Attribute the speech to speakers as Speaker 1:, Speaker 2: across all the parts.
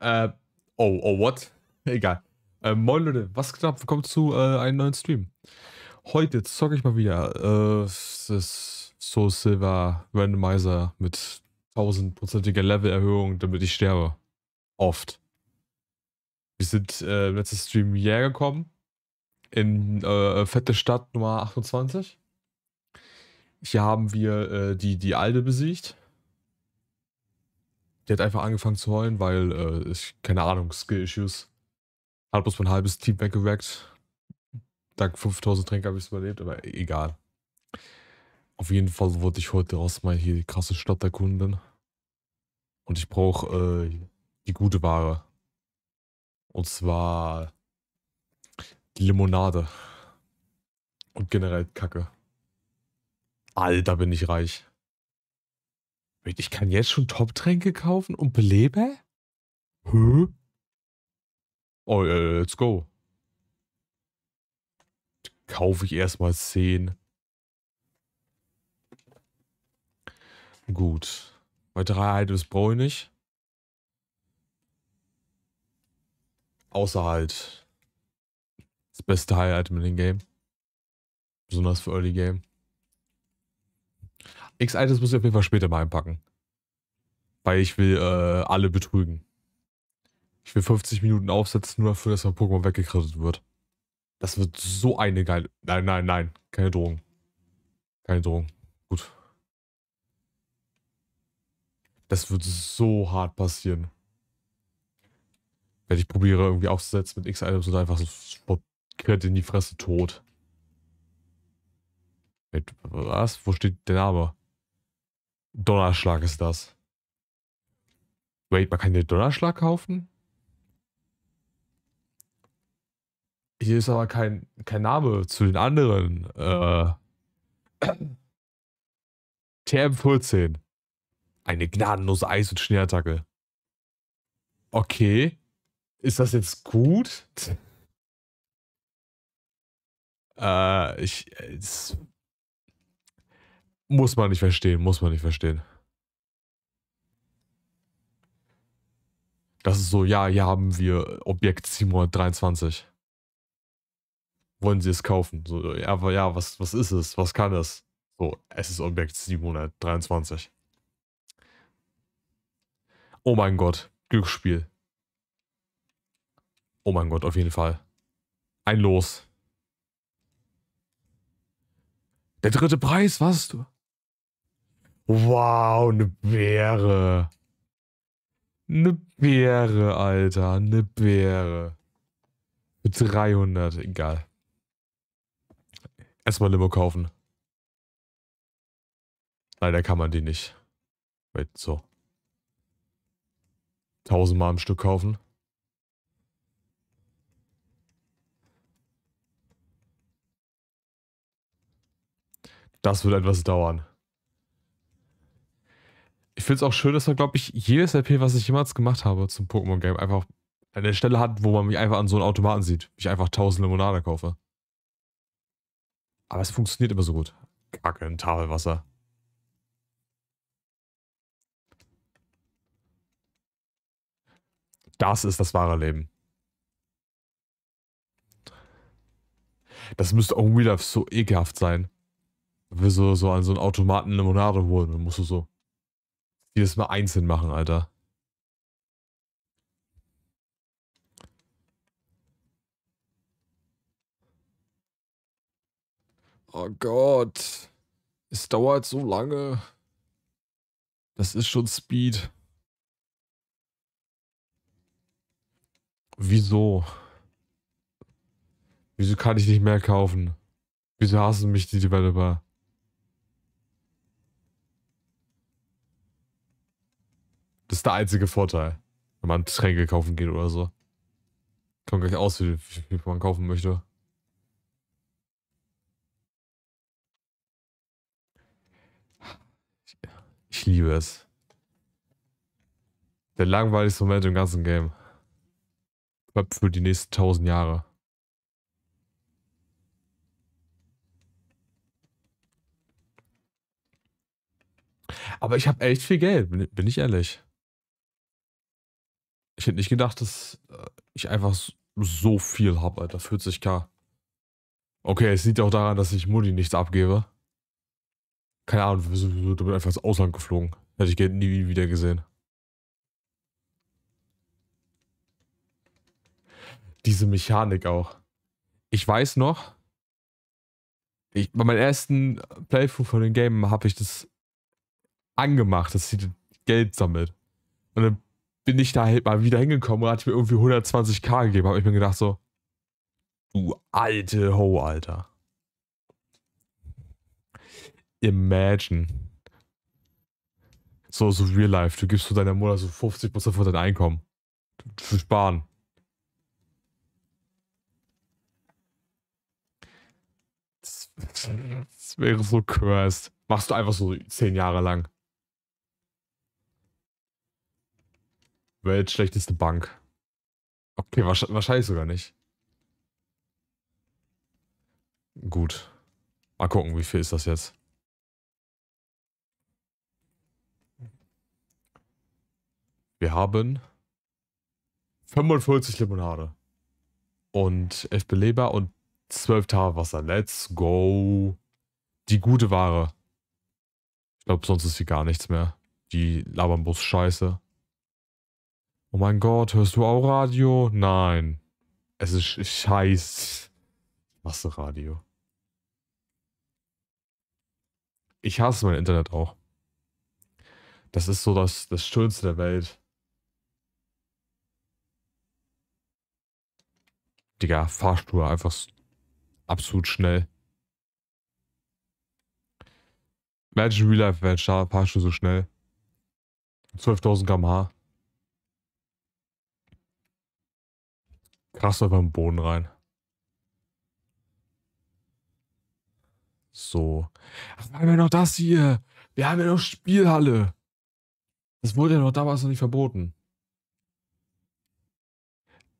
Speaker 1: Äh, oh, oh, what? Egal. Äh, moin Leute, was knapp? Willkommen zu äh, einem neuen Stream. Heute zocke ich mal wieder. Äh, es ist so Silver Randomizer mit 1000%iger Levelerhöhung, damit ich sterbe. Oft. Wir sind äh, im letzten Stream hierher gekommen. In äh, fette Stadt Nummer 28. Hier haben wir äh, die, die Alde besiegt. Die hat einfach angefangen zu heulen, weil, äh, ich, keine Ahnung, Skill-Issues. Hat bloß mein halbes Team weggewackt. Dank 5000 Tränke habe ich es überlebt, aber egal. Auf jeden Fall wollte ich heute raus mal hier die krasse Stadt erkunden. Und ich brauche äh, die gute Ware. Und zwar die Limonade. Und generell Kacke. Alter, bin ich reich. Ich kann jetzt schon Top-Tränke kaufen und belebe? Hä? Oh, äh, let's go. Kaufe ich erstmal 10. Gut. Bei Weitere Items brauche ich nicht. Außer halt das beste High-Item in dem Game. Besonders für Early Game. X-Items muss ich auf jeden Fall später mal einpacken. Weil ich will äh, alle betrügen. Ich will 50 Minuten aufsetzen, nur dafür, dass mein Pokémon weggekrittet wird. Das wird so eine geile. Nein, nein, nein. Keine Drohung. Keine Drohung. Gut. Das wird so hart passieren. Wenn ich probiere, irgendwie aufzusetzen mit X-Items oder einfach so Sportkrit in die Fresse tot. Mit was? Wo steht der Name? Donnerschlag ist das. Wait, man kann den Donnerschlag kaufen? Hier ist aber kein, kein Name zu den anderen. Äh, TM14. Eine gnadenlose Eis- und Schneeattacke. Okay. Ist das jetzt gut? Äh, ich. Es muss man nicht verstehen, muss man nicht verstehen. Das ist so, ja, hier haben wir Objekt 723. Wollen Sie es kaufen? So, ja, ja was, was ist es? Was kann es? So, es ist Objekt 723. Oh mein Gott, Glücksspiel. Oh mein Gott, auf jeden Fall. Ein Los. Der dritte Preis, was? Du? Wow, eine Beere. Eine Beere, Alter. Eine Beere. Für 300, egal. Erstmal Limo kaufen. Leider kann man die nicht. Wait, so. Tausendmal am Stück kaufen. Das wird etwas dauern ich finde es auch schön, dass man, glaube ich, jedes LP, was ich jemals gemacht habe zum Pokémon-Game, einfach eine Stelle hat, wo man mich einfach an so einen Automaten sieht. Ich einfach tausend Limonade kaufe. Aber es funktioniert immer so gut. Kacke, ein Tafelwasser. Das ist das wahre Leben. Das müsste auch in Real Life so ekelhaft sein. Wenn wir so, so an so einen Automaten Limonade holen, dann musst du so die das mal einzeln machen, Alter. Oh Gott. Es dauert so lange. Das ist schon Speed. Wieso? Wieso kann ich nicht mehr kaufen? Wieso hassen mich die Developer? Das ist der einzige Vorteil, wenn man Tränke kaufen geht oder so. Kommt gleich aus, wie viel man kaufen möchte. Ich liebe es. Der langweiligste Moment im ganzen Game. Für die nächsten tausend Jahre. Aber ich habe echt viel Geld, bin ich ehrlich. Ich hätte nicht gedacht, dass äh, ich einfach so viel habe, Alter. 40k. Okay, es liegt auch daran, dass ich Mutti nichts abgebe. Keine Ahnung, wir sind einfach ins Ausland geflogen. Hätte ich Geld nie wieder gesehen. Diese Mechanik auch. Ich weiß noch, ich, bei meinem ersten Playthrough von dem Game habe ich das angemacht, dass sie Geld sammelt. Und dann bin ich da halt mal wieder hingekommen und hatte mir irgendwie 120k gegeben. Habe ich mir gedacht so, du alte Ho, Alter. Imagine. So, so real life. Du gibst zu deiner Mutter so 50% von deinem Einkommen. Für Sparen.
Speaker 2: Das, das
Speaker 1: wäre so cursed. Machst du einfach so zehn Jahre lang. Welt schlechteste Bank. Okay, wahrscheinlich sogar nicht. Gut. Mal gucken, wie viel ist das jetzt? Wir haben 45 Limonade und 11 Beleber und 12 Tage Wasser. Let's go. Die gute Ware. Ich glaube, sonst ist hier gar nichts mehr. Die labern Scheiße. Oh mein Gott, hörst du auch Radio? Nein. Es ist scheiß. Ich hasse Radio. Ich hasse mein Internet auch. Das ist so das, das Schönste der Welt. Digga, Fahrstuhl einfach absolut schnell. Imagine Real Life wäre Fahrstuhl so schnell. 12.000 km/h. Krass über den Boden rein. So. Ach, wir haben ja noch das hier. Wir haben ja noch Spielhalle. Das wurde ja noch damals noch nicht verboten.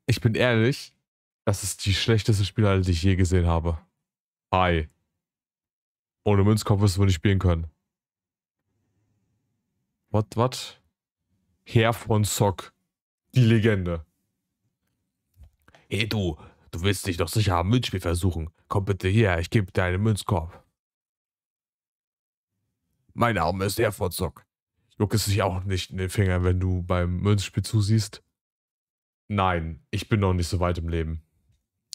Speaker 1: Ich bin ehrlich, das ist die schlechteste Spielhalle, die ich je gesehen habe. Hi. Ohne Münzkopf wirst du nicht spielen können. What, what? Herr von Sock. Die Legende. Hey du, du willst dich doch sicher am Münzspiel versuchen. Komm bitte her, ich gebe dir einen Münzkorb. Mein Name ist Hervorzock. Juckt es dich auch nicht in den Finger, wenn du beim Münzspiel zusiehst? Nein, ich bin noch nicht so weit im Leben.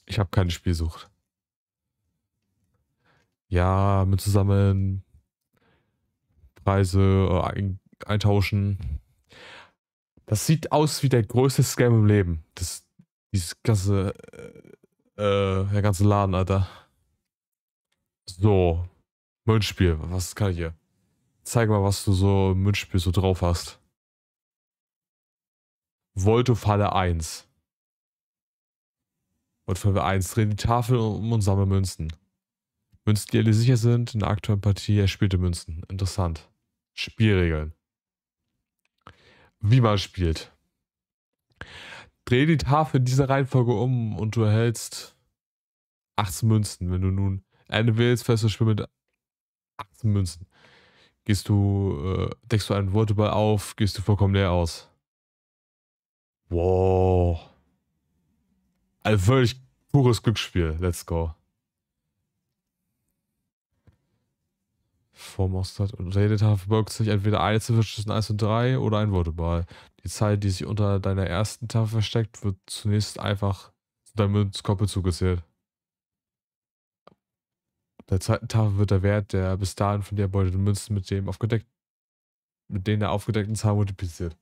Speaker 1: Ich habe keine Spielsucht. Ja, mit zusammen Preise äh, ein, eintauschen. Das sieht aus wie der größte Scam im Leben. Das, dieses ganze, äh, der äh, ganze Laden, Alter. So, Münzspiel, was kann ich hier? Zeig mal, was du so im Münzspiel so drauf hast. Volto-Falle 1. Volto-Falle 1. Dreh die Tafel um und sammle Münzen. Münzen, die alle sicher sind. In der aktuellen Partie erspielte Münzen. Interessant. Spielregeln. Wie man spielt. Dreh die Tafel in dieser Reihenfolge um und du erhältst 18 Münzen. Wenn du nun eine wählst, fährst du schon mit 18 Münzen. Gehst du, äh, deckst du einen Worteball auf, gehst du vollkommen leer aus. Wow. Ein völlig pures Glücksspiel. Let's go. Vormostert und unter jeder Tafel verbirgt sich entweder eine Ziffer zwischen 1 und 3 oder ein Worteball. Die Zahl, die sich unter deiner ersten Tafel versteckt, wird zunächst einfach zu deinem Münzkoppel zugezählt. Der zweiten Tafel wird der Wert der bis dahin von dir erbeuteten Münzen mit dem aufgedeckt, mit denen der aufgedeckten Zahl multipliziert.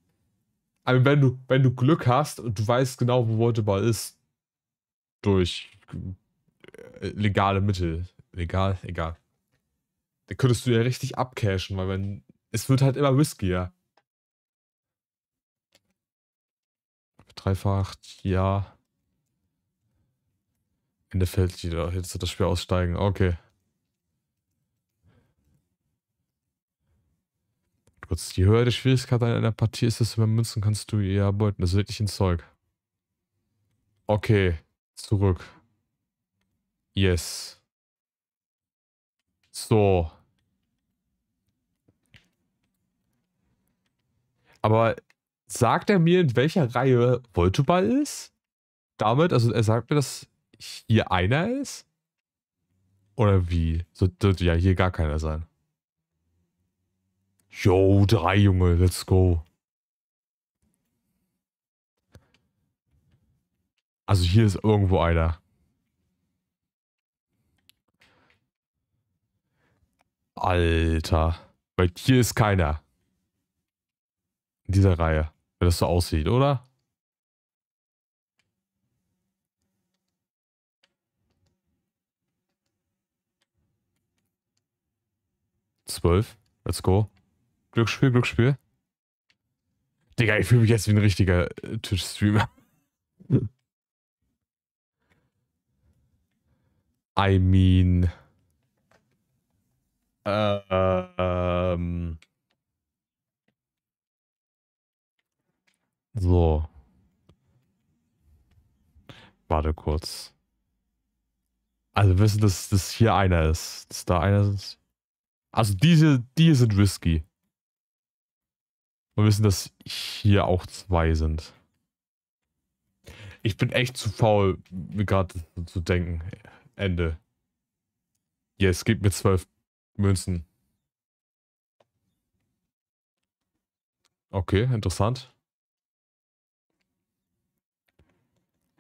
Speaker 1: Aber wenn du, wenn du Glück hast und du weißt genau, wo Worteball ist, durch äh, legale Mittel, legal, egal, da könntest du ja richtig abcashen, weil wenn. Es wird halt immer riskier. Dreifach, ja. Ende fällt wieder. Jetzt wird das Spiel aussteigen. Okay. Kurz, je höher die Schwierigkeit einer Partie ist, desto mehr Münzen kannst du ihr erbeuten. Das ist wirklich ein Zeug. Okay. Zurück. Yes. So. Aber sagt er mir, in welcher Reihe Voltoball ist? Damit, also er sagt mir, dass hier einer ist? Oder wie? Sollte ja hier gar keiner sein. Yo, drei Junge, let's go. Also hier ist irgendwo einer. Alter. Weil hier ist keiner in dieser Reihe, wenn das so aussieht, oder? Zwölf. Let's go. Glücksspiel, Glücksspiel. Digga, ich fühle mich jetzt wie ein richtiger äh, Twitch-Streamer. I mean. ähm. Uh, um. So. Warte kurz. Also wissen, dass das hier einer ist. Dass da einer ist. Also diese, die sind risky. Wir wissen, dass hier auch zwei sind. Ich bin echt zu faul, mir gerade zu denken. Ende. Yes, yeah, gib mir zwölf Münzen. Okay, interessant.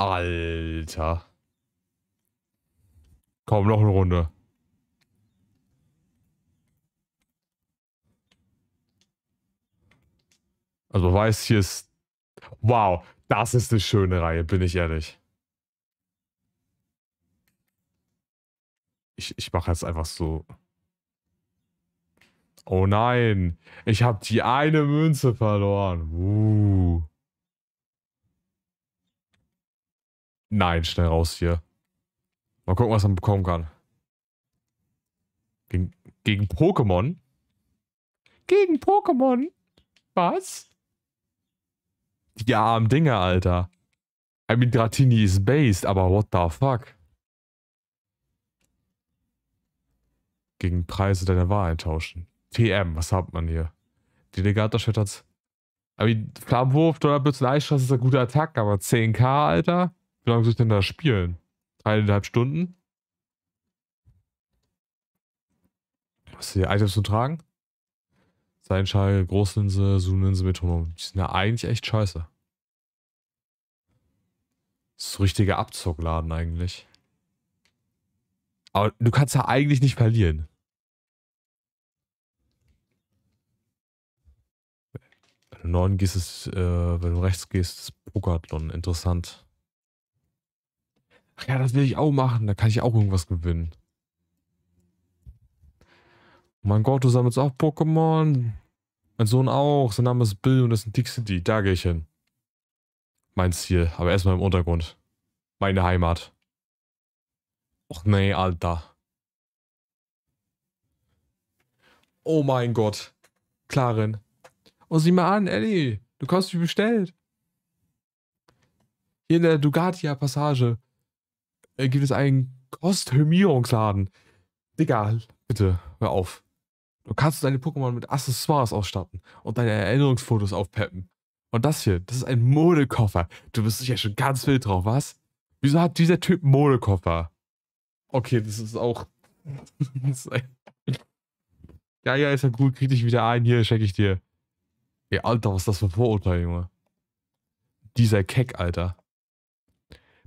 Speaker 1: Alter. Komm, noch eine Runde. Also weiß, hier ist... Wow, das ist eine schöne Reihe, bin ich ehrlich. Ich, ich mache jetzt einfach so... Oh nein, ich habe die eine Münze verloren. Uh. Nein, schnell raus hier. Mal gucken, was man bekommen kann. Gegen, gegen Pokémon?
Speaker 3: Gegen Pokémon? Was?
Speaker 1: Die armen Dinger, Alter. I mean, Dratini ist based, aber what the fuck? Gegen Preise deiner Wahl eintauschen. TM, was hat man hier? Die Legata schüttert's. I mean, Flammenwurf, Donnerbütze und Eisstraße ist eine gute Attacke, aber 10k, Alter. Wie lange soll ich denn da spielen? Eineinhalb Stunden? Hast du die Items zu tragen? Seinschall, Großlinse, Zoomlinse, Metronom. Die sind ja eigentlich echt scheiße. Das ist so richtiger Abzockladen eigentlich. Aber du kannst ja eigentlich nicht verlieren. Wenn du 9 gehst, ist, äh, wenn du rechts gehst, ist Pokerton interessant ja, das will ich auch machen. Da kann ich auch irgendwas gewinnen. Mein Gott, du sammelst auch Pokémon. Mein Sohn auch. Sein Name ist Bill und das ist ein Dixie. Da gehe ich hin. Mein Ziel. Aber erstmal im Untergrund. Meine Heimat. Och nee, Alter. Oh mein Gott. Klarin. Oh, sieh mal an, Ellie. Du hast mich bestellt. Hier in der Dugatia-Passage. Äh, gibt es einen Kostümierungsladen. Digga, bitte, hör auf. Du kannst deine Pokémon mit Accessoires ausstatten und deine Erinnerungsfotos aufpeppen. Und das hier, das ist ein Modekoffer. Du bist sicher schon ganz wild drauf, was? Wieso hat dieser Typ Modekoffer? Okay, das ist auch. das ist ja, ja, ist ja gut, krieg dich wieder ein, hier schenke ich dir. Ey, Alter, was ist das für ein Vorurteil, Junge? Dieser Keck, Alter.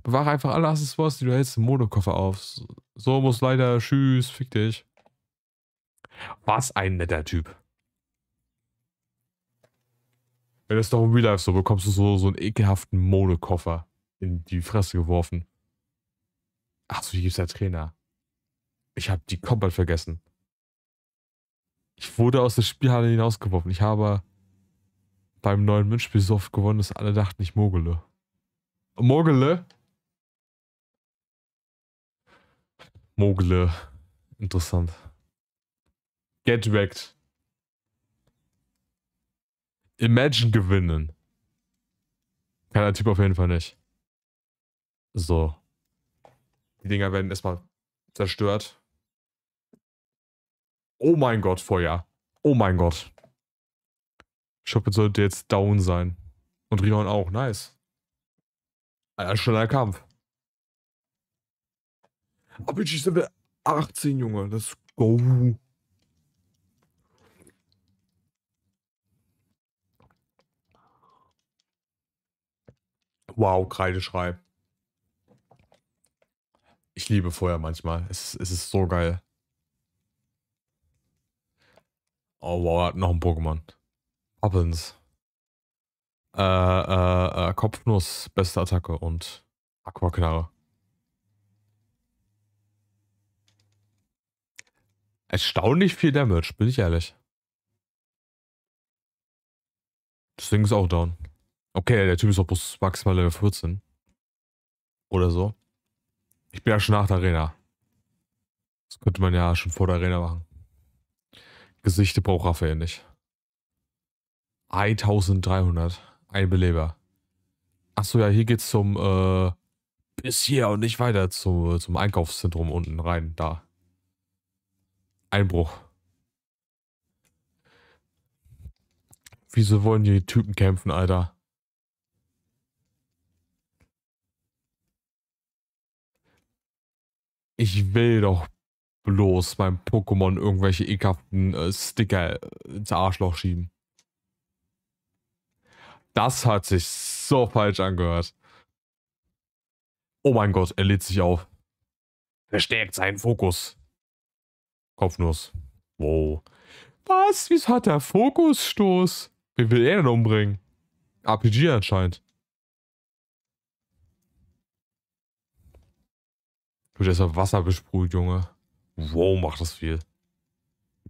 Speaker 1: Bewahre einfach alle Accessoires, die du hältst, im Monokoffer auf. So muss leider. Tschüss, fick dich. Was ein netter Typ. Wenn das doch im Real Life so. Bekommst du so, so einen ekelhaften Monokoffer in die Fresse geworfen. Achso, hier gibt's ja Trainer. Ich habe die komplett vergessen. Ich wurde aus der Spielhalle hinausgeworfen. Ich habe beim neuen Münchspiel so oft gewonnen, dass alle dachten, ich mogele. Mogele? Mogle. Interessant. Get wrecked. Imagine gewinnen. Keiner Typ auf jeden Fall nicht. So. Die Dinger werden erstmal zerstört. Oh mein Gott, Feuer. Oh mein Gott. Schoppe sollte jetzt down sein. Und Rion auch. Nice. Ein schneller Kampf. Apple Level 18, Junge. Let's go. Wow, Kreideschrei. Ich liebe Feuer manchmal. Es, es ist so geil. Oh wow, noch ein Pokémon. Poppins. Äh, äh, äh, Kopfnuss, beste Attacke und Aquaknarre. Erstaunlich viel Damage, bin ich ehrlich. Das Ding ist auch down. Okay, der Typ ist auch bloß maximal Level 14. Oder so. Ich bin ja schon nach der Arena. Das könnte man ja schon vor der Arena machen. Gesichte braucht Raphael nicht. 1300. Ein Beleber. Achso, ja, hier geht's zum, äh, bis hier und nicht weiter zum, äh, zum Einkaufszentrum unten rein, da. Einbruch. Wieso wollen die Typen kämpfen, Alter? Ich will doch bloß meinem Pokémon irgendwelche ekelhaften äh, Sticker ins Arschloch schieben. Das hat sich so falsch angehört. Oh mein Gott, er lädt sich auf. Verstärkt seinen Fokus. Kopfnuss. Wow.
Speaker 3: Was? Wieso hat der Fokusstoß? Wen will er denn
Speaker 1: umbringen? RPG anscheinend. Du, der ist auf Wasser besprüht, Junge. Wow, macht das viel.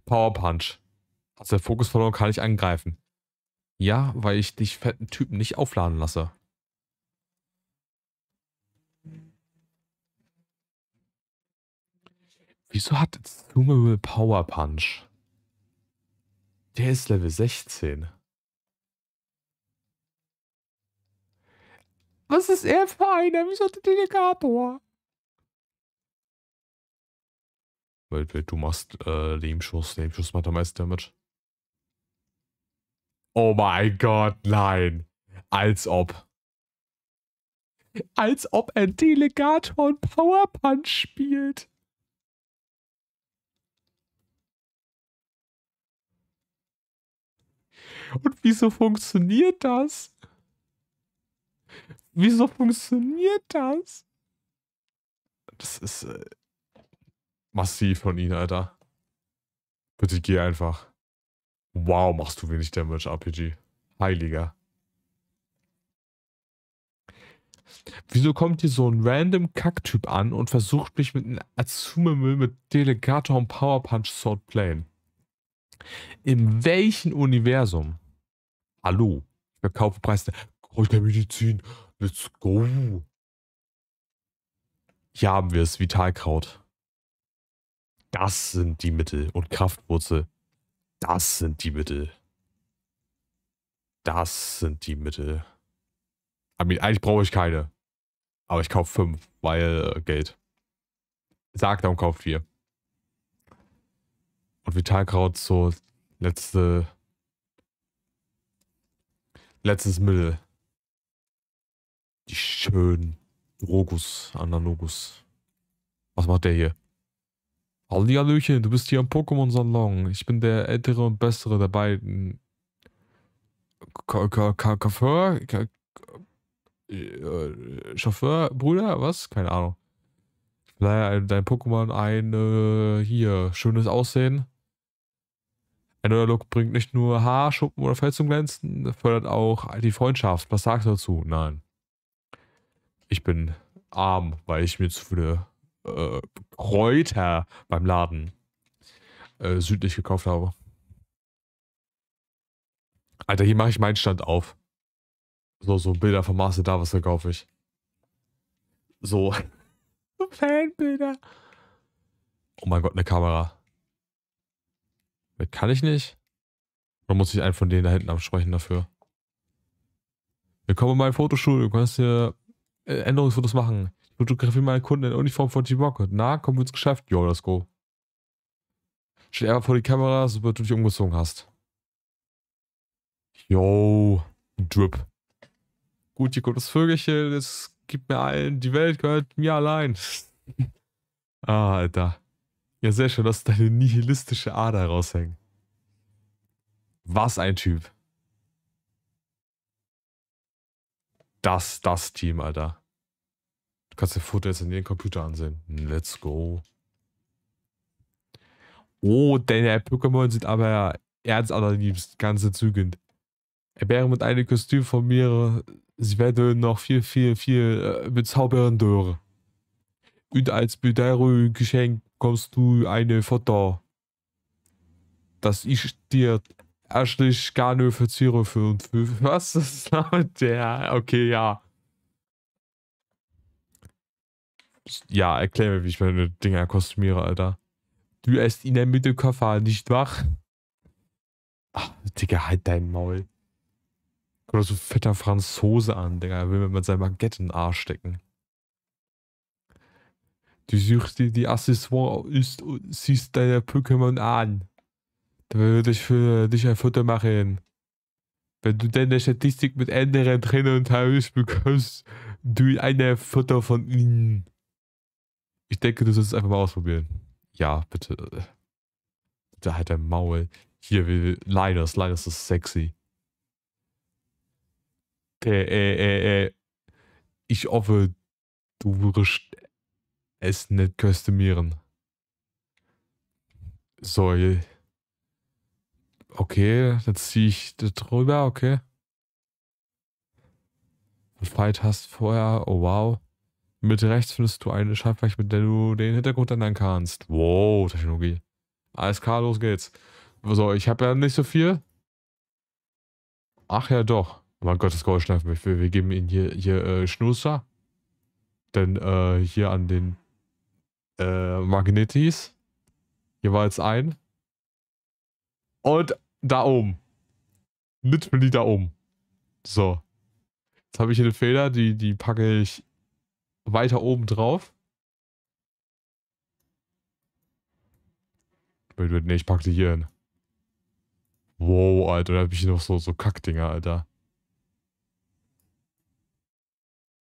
Speaker 1: Power Punch. Hast du den Fokus verloren, kann ich angreifen. Ja, weil ich dich fetten Typen nicht aufladen lasse. Wieso hat Tsumere Power Punch? Der ist Level 16.
Speaker 3: Was ist er für einer? Wieso hat der Delegator?
Speaker 1: Weil, weil du machst äh, Lehmschuss. Lehmschuss macht am meisten Damage. Oh mein Gott, nein. Als ob.
Speaker 3: Als ob ein Delegator und Power Punch spielt. Und wieso funktioniert das? Wieso funktioniert das?
Speaker 1: Das ist äh, massiv von ihnen, Alter. Bitte geh einfach. Wow, machst du wenig Damage, RPG. Heiliger. Wieso kommt hier so ein random Kacktyp an und versucht mich mit einem Azumemüll mit Delegator und Power Punch Sword playen? In welchem Universum? Hallo, ich verkaufe Preise. Kräutermedizin, let's go. Hier haben wir es, Vitalkraut. Das sind die Mittel. Und Kraftwurzel. Das sind die Mittel. Das sind die Mittel. Eigentlich brauche ich keine. Aber ich kaufe fünf, weil äh, Geld. Sag dann, und kauft vier. Und Vitalkraut so letzte. Letztes Mittel. Die schönen Rogus, Analogus. Was macht der hier? Hallihallöchen, du bist hier im Pokémon-Salon. Ich bin der ältere und bessere der beiden. Chauffeur? Äh, Chauffeur, Bruder? Was? Keine Ahnung. Leider dein Pokémon ein, äh, hier, schönes Aussehen. Ein neuer Look bringt nicht nur Haarschuppen oder Fell zum Glänzen, fördert auch die Freundschaft. Was sagst du dazu? Nein. Ich bin arm, weil ich mir zu viele äh, Kräuter beim Laden äh, südlich gekauft habe. Alter, hier mache ich meinen Stand auf. So, so Bilder von Master da, was da ich. So.
Speaker 3: Fanbilder.
Speaker 1: Oh mein Gott, eine Kamera. Kann ich nicht? Oder muss ich einen von denen da hinten absprechen dafür? Willkommen in meinem Fotostudio. Du kannst hier äh, Änderungsfotos machen. Ich fotografiere meine Kunden in Uniform von t bock Na, komm, ins Geschäft. Yo, let's go. Steh einfach vor die Kamera, sobald du dich umgezogen hast. Yo, Drip. Gut, hier kommt das Vögelchen. Es gibt mir allen. Die Welt gehört mir allein. ah, Alter. Ja, sehr schön, dass deine nihilistische Ader raushängen. Was ein Typ. Das, das Team, Alter. Du kannst dir Foto jetzt in den Computer ansehen. Let's go. Oh, deine Pokémon sind aber ernst allerliebst, ganz entzügend. Er wäre mit einem Kostüm von mir, sie werden noch viel, viel, viel äh, bezaubern Und als Bedeutung geschenkt kommst du eine Foto, dass ich dir erstlich gar nicht verziere für und für. Was ist damit? der? okay, ja. Ja, erklär mir, wie ich meine Dinger kostümiere, Alter. Du esst ihn der dem Koffer, nicht wach? Ach, Digga, halt dein Maul. Oder so fetter Franzose an, Digga. Er will mir mit seinem Baguette in den Arsch stecken. Du suchst dir die Accessoire ist und siehst deine Pokémon an. Da würde ich für dich ein Foto machen. Wenn du deine Statistik mit anderen Trainern tauschst, bekommst du eine Foto von ihnen. Ich denke, du sollst es einfach mal ausprobieren. Ja, bitte. Bitte halt dein Maul. Hier, Linus. Linus ist sexy. Äh, äh, äh, äh. ich hoffe, du wirst es nicht customieren. So, okay, dann ziehe ich das drüber, okay. Fight hast vorher, oh wow. Mit rechts findest du eine Schaltfläche, mit der du den Hintergrund ändern kannst. Wow, Technologie. Alles klar, los geht's. So, ich habe ja nicht so viel. Ach ja, doch. Oh mein Gott, das Gold schleifen wir. Wir geben ihn hier, hier äh, Schnuster. Denn äh, hier an den äh, Magnetis. Jeweils ein. Und da oben. Literally da oben. So. Jetzt habe ich hier eine Feder, die, die packe ich weiter oben drauf. Ne, ich packe die hier hin. Wow, Alter, da habe ich noch so, so Kackdinger, Alter.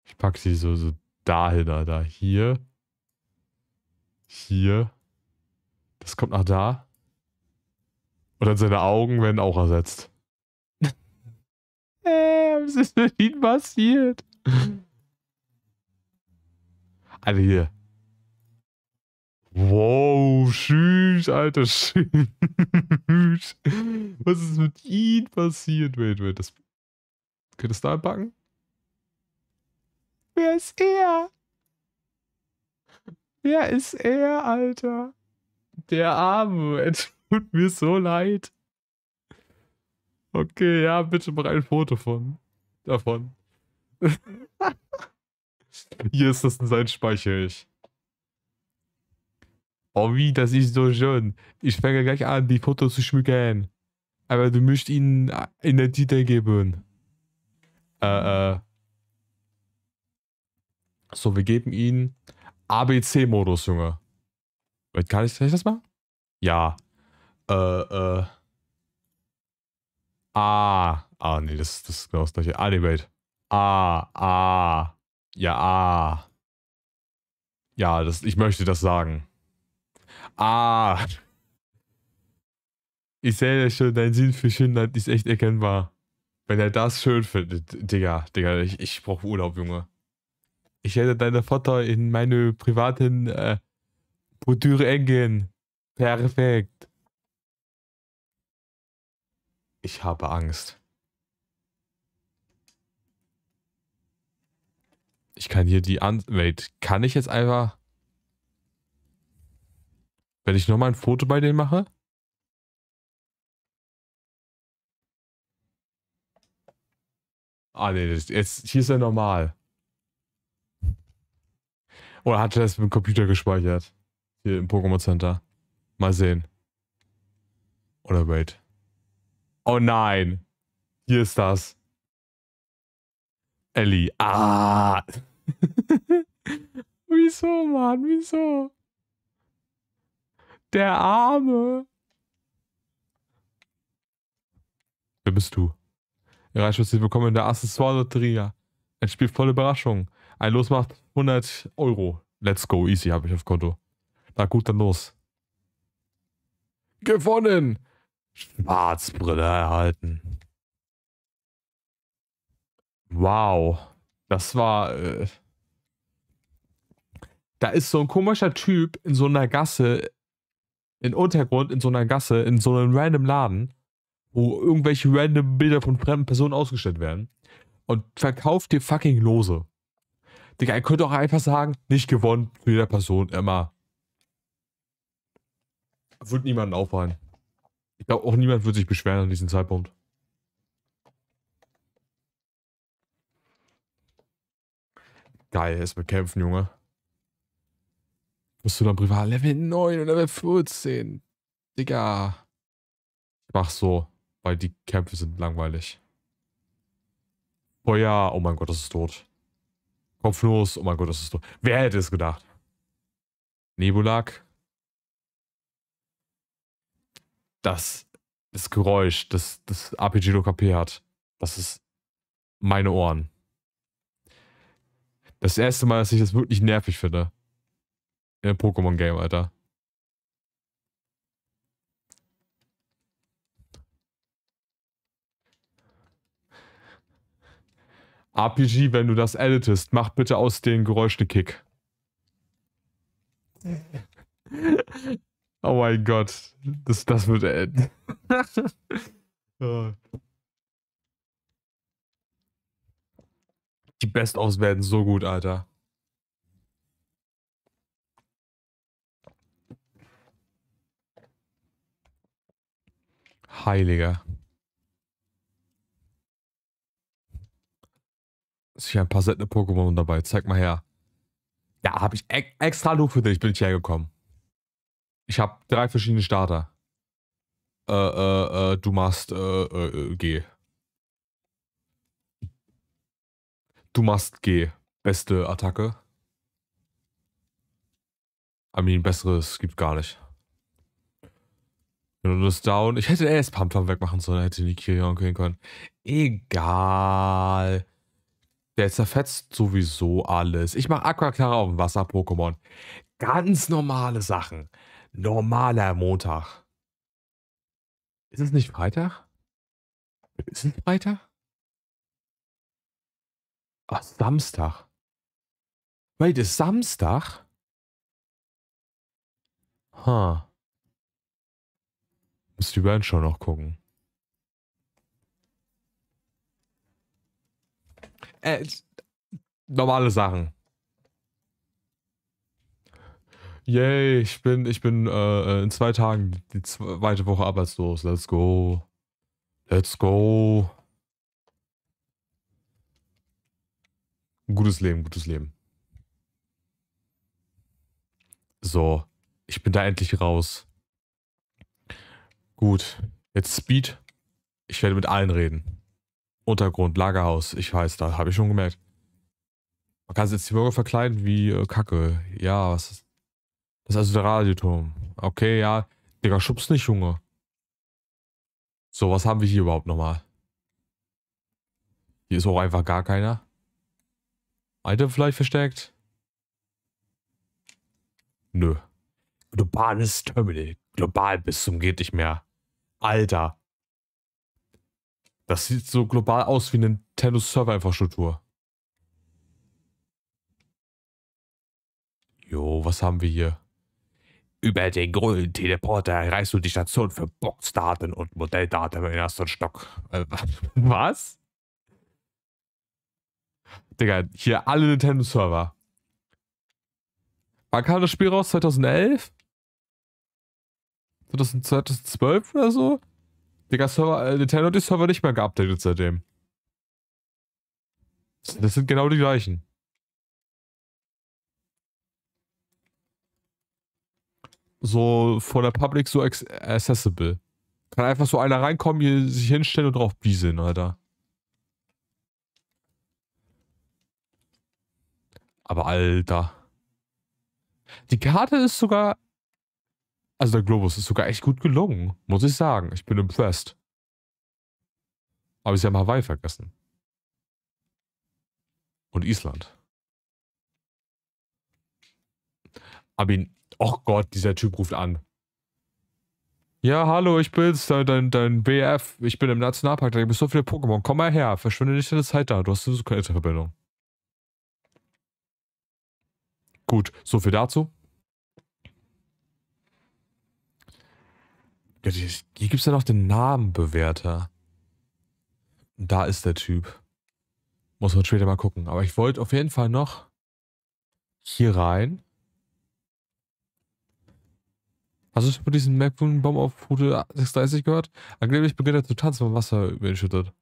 Speaker 1: Ich packe sie so, so dahin, Alter. Hier hier. Das kommt nach da. Und dann seine Augen werden auch ersetzt. äh,
Speaker 3: was ist mit ihm passiert?
Speaker 1: Alter, hier. Wow, tschüss, Alter, tschüss. Was ist mit ihm passiert? Wait, wait, das. Könntest du da einpacken?
Speaker 3: Wer ist er? Wer ist er, Alter?
Speaker 1: Der Arme. Es tut mir so leid. Okay, ja, bitte mach ein Foto von. Davon. Hier ist das in sein Speicher. Oh wie, das ist so schön. Ich fange gleich an, die Fotos zu schmücken. Aber du müsst ihnen in den Titel geben. Äh, äh. So, wir geben ihnen ABC-Modus, Junge. kann ich, kann ich das mal? Ja. Äh, äh. Ah. Ah, nee, das, das ist genau das gleiche. Ah, nee, wait. Ah, ah. Ja, ah. Ja, das, ich möchte das sagen. Ah. Ich sehe schon, dein Sinn für Schönheit ist echt erkennbar. Wenn er das schön findet, Digga, Digga, ich, ich brauche Urlaub, Junge ich hätte deine Vater in meine privaten äh, Broodüre eingehen. Perfekt. Ich habe Angst. Ich kann hier die An... Wait, kann ich jetzt einfach... Wenn ich nochmal ein Foto bei denen mache? Ah, ne, jetzt, hier ist er normal. Oder hat er es mit dem Computer gespeichert? Hier im Pokémon Center. Mal sehen. Oder wait. Oh nein. Hier ist das. Ellie. Ah.
Speaker 3: wieso, Mann? Wieso? Der Arme.
Speaker 1: Wer bist du? Erreicht willkommen in der Accessoire-Lotteria. Ein Spiel voller Überraschungen. Ein Los macht 100 Euro. Let's go, easy habe ich auf Konto. Na gut, dann los. Gewonnen! Schwarzbrille erhalten. Wow. Das war... Äh da ist so ein komischer Typ in so einer Gasse, im Untergrund, in so einer Gasse, in so einem random Laden, wo irgendwelche random Bilder von fremden Personen ausgestellt werden und verkauft dir fucking Lose. Digga, ihr könnt auch einfach sagen, nicht gewonnen zu jeder Person, immer. Wird niemanden auffallen. Ich glaube, auch niemand wird sich beschweren an diesem Zeitpunkt. Geil, es bekämpfen, Junge. Bist du dann privat Level 9 und Level 14? Digga. Ich mach so, weil die Kämpfe sind langweilig. Oh ja, oh mein Gott, das ist tot. Kopflos. Oh mein Gott, das ist doch. Wer hätte es gedacht? Nebulak. Das, das Geräusch, das, das RPG KP hat, das ist meine Ohren. Das erste Mal, dass ich das wirklich nervig finde. In einem Pokémon-Game, Alter. RPG, wenn du das editest, mach bitte aus den Geräuschen Kick. oh mein Gott, das, das wird enden. Die Best-ofs werden so gut, Alter. Heiliger. Ist ein paar seltene Pokémon dabei. Zeig mal her. Ja, habe ich e extra nur für dich, bin ich hergekommen. Ich habe drei verschiedene Starter. Äh, äh, äh, du machst, äh, äh, G. Du machst G. Beste Attacke. I mean, besseres gibt gar nicht. Wenn du das down. Ich hätte erst Pumpfam wegmachen sollen, hätte ich Kirion killen können. Egal. Der zerfetzt sowieso alles. Ich mache Aquaklara auf dem Wasser-Pokémon. Ganz normale Sachen. Normaler Montag.
Speaker 3: Ist es nicht Freitag? Ist es Freitag? Ach, Samstag. Wait, ist Samstag? Ha. Huh.
Speaker 1: Müsst die Band schon noch gucken. äh, normale Sachen. Yay, ich bin, ich bin äh, äh, in zwei Tagen die zweite Woche arbeitslos. Let's go. Let's go. Gutes Leben, gutes Leben. So, ich bin da endlich raus. Gut, jetzt Speed. Ich werde mit allen reden. Untergrund, Lagerhaus, ich weiß, da habe ich schon gemerkt. Man kann sich jetzt die Bürger verkleiden wie äh, Kacke. Ja, was ist. Das ist also der Radioturm. Okay, ja. Digga, schubst nicht, Junge. So, was haben wir hier überhaupt nochmal? Hier ist auch einfach gar keiner. Item vielleicht versteckt? Nö. Globales Terminal. Global bis zum geht nicht mehr. Alter. Das sieht so global aus wie eine Nintendo Server Infrastruktur. Jo, was haben wir hier? Über den grünen Teleporter erreichst du die Station für Boxdaten und Modelldaten im ersten Stock. Äh, was? Digga, hier alle Nintendo Server. Wann kam das Spiel raus? 2011? 2012 oder so? Digga, Server, der Telnet ist Server nicht mehr geupdatet seitdem. Das sind genau die gleichen. So vor der Public so accessible. Kann einfach so einer reinkommen, hier sich hinstellen und drauf bieseln, Alter. Aber Alter. Die Karte ist sogar also der Globus ist sogar echt gut gelungen, muss ich sagen. Ich bin impressed. Aber sie haben Hawaii vergessen. Und Island. Aber ihn, oh Gott, dieser Typ ruft an. Ja, hallo, ich bin's, dein, dein, dein BF. Ich bin im Nationalpark, da gibt es so viele Pokémon. Komm mal her, verschwinde nicht deine Zeit da. Du hast sowieso keine Verbindung. Gut, so viel dazu. Ja, die, hier gibt es ja noch den Namenbewerter. Da ist der Typ. Muss man später mal gucken. Aber ich wollte auf jeden Fall noch hier rein. Hast du schon von diesem Merkwürdigen auf Route 36 gehört? Angeblich beginnt er zu tanzen, wenn Wasser über ihn schüttet.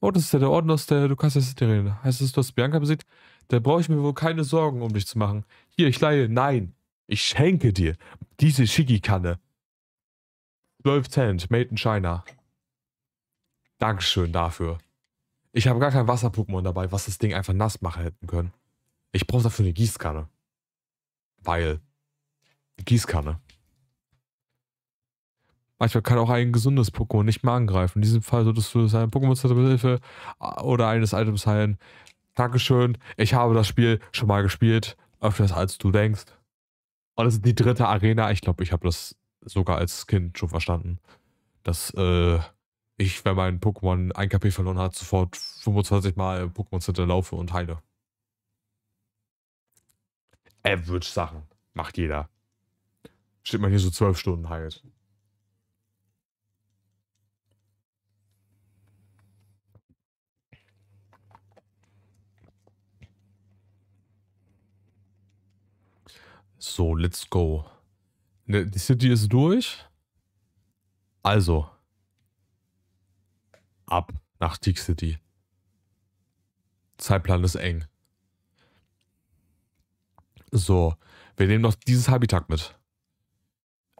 Speaker 1: Oh, das ist ja der Orden aus der Lucasia City. Heißt es, du hast Bianca besiegt? Da brauche ich mir wohl keine Sorgen um dich zu machen. Hier, ich leihe. Nein, ich schenke dir diese Schickikanne. 12 Cent, made in China. Dankeschön dafür. Ich habe gar kein Wasser-Pokémon dabei, was das Ding einfach nass machen hätten können. Ich brauche dafür eine Gießkanne. Weil. Gießkanne. Manchmal kann auch ein gesundes Pokémon nicht mehr angreifen. In diesem Fall solltest du sein Pokémon mit Hilfe äh, oder eines Items heilen. Dankeschön, ich habe das Spiel schon mal gespielt. Öfters als du denkst. Und das ist die dritte Arena. Ich glaube, ich habe das sogar als Kind schon verstanden, dass äh, ich, wenn mein Pokémon ein KP verloren hat, sofort 25 Mal Pokémon Center laufe und heile. Average-Sachen macht jeder. Steht man hier so 12 Stunden heilt. So, let's go. Ne, die City ist durch. Also. Ab nach Teak City. Zeitplan ist eng. So, wir nehmen noch dieses Habitat mit.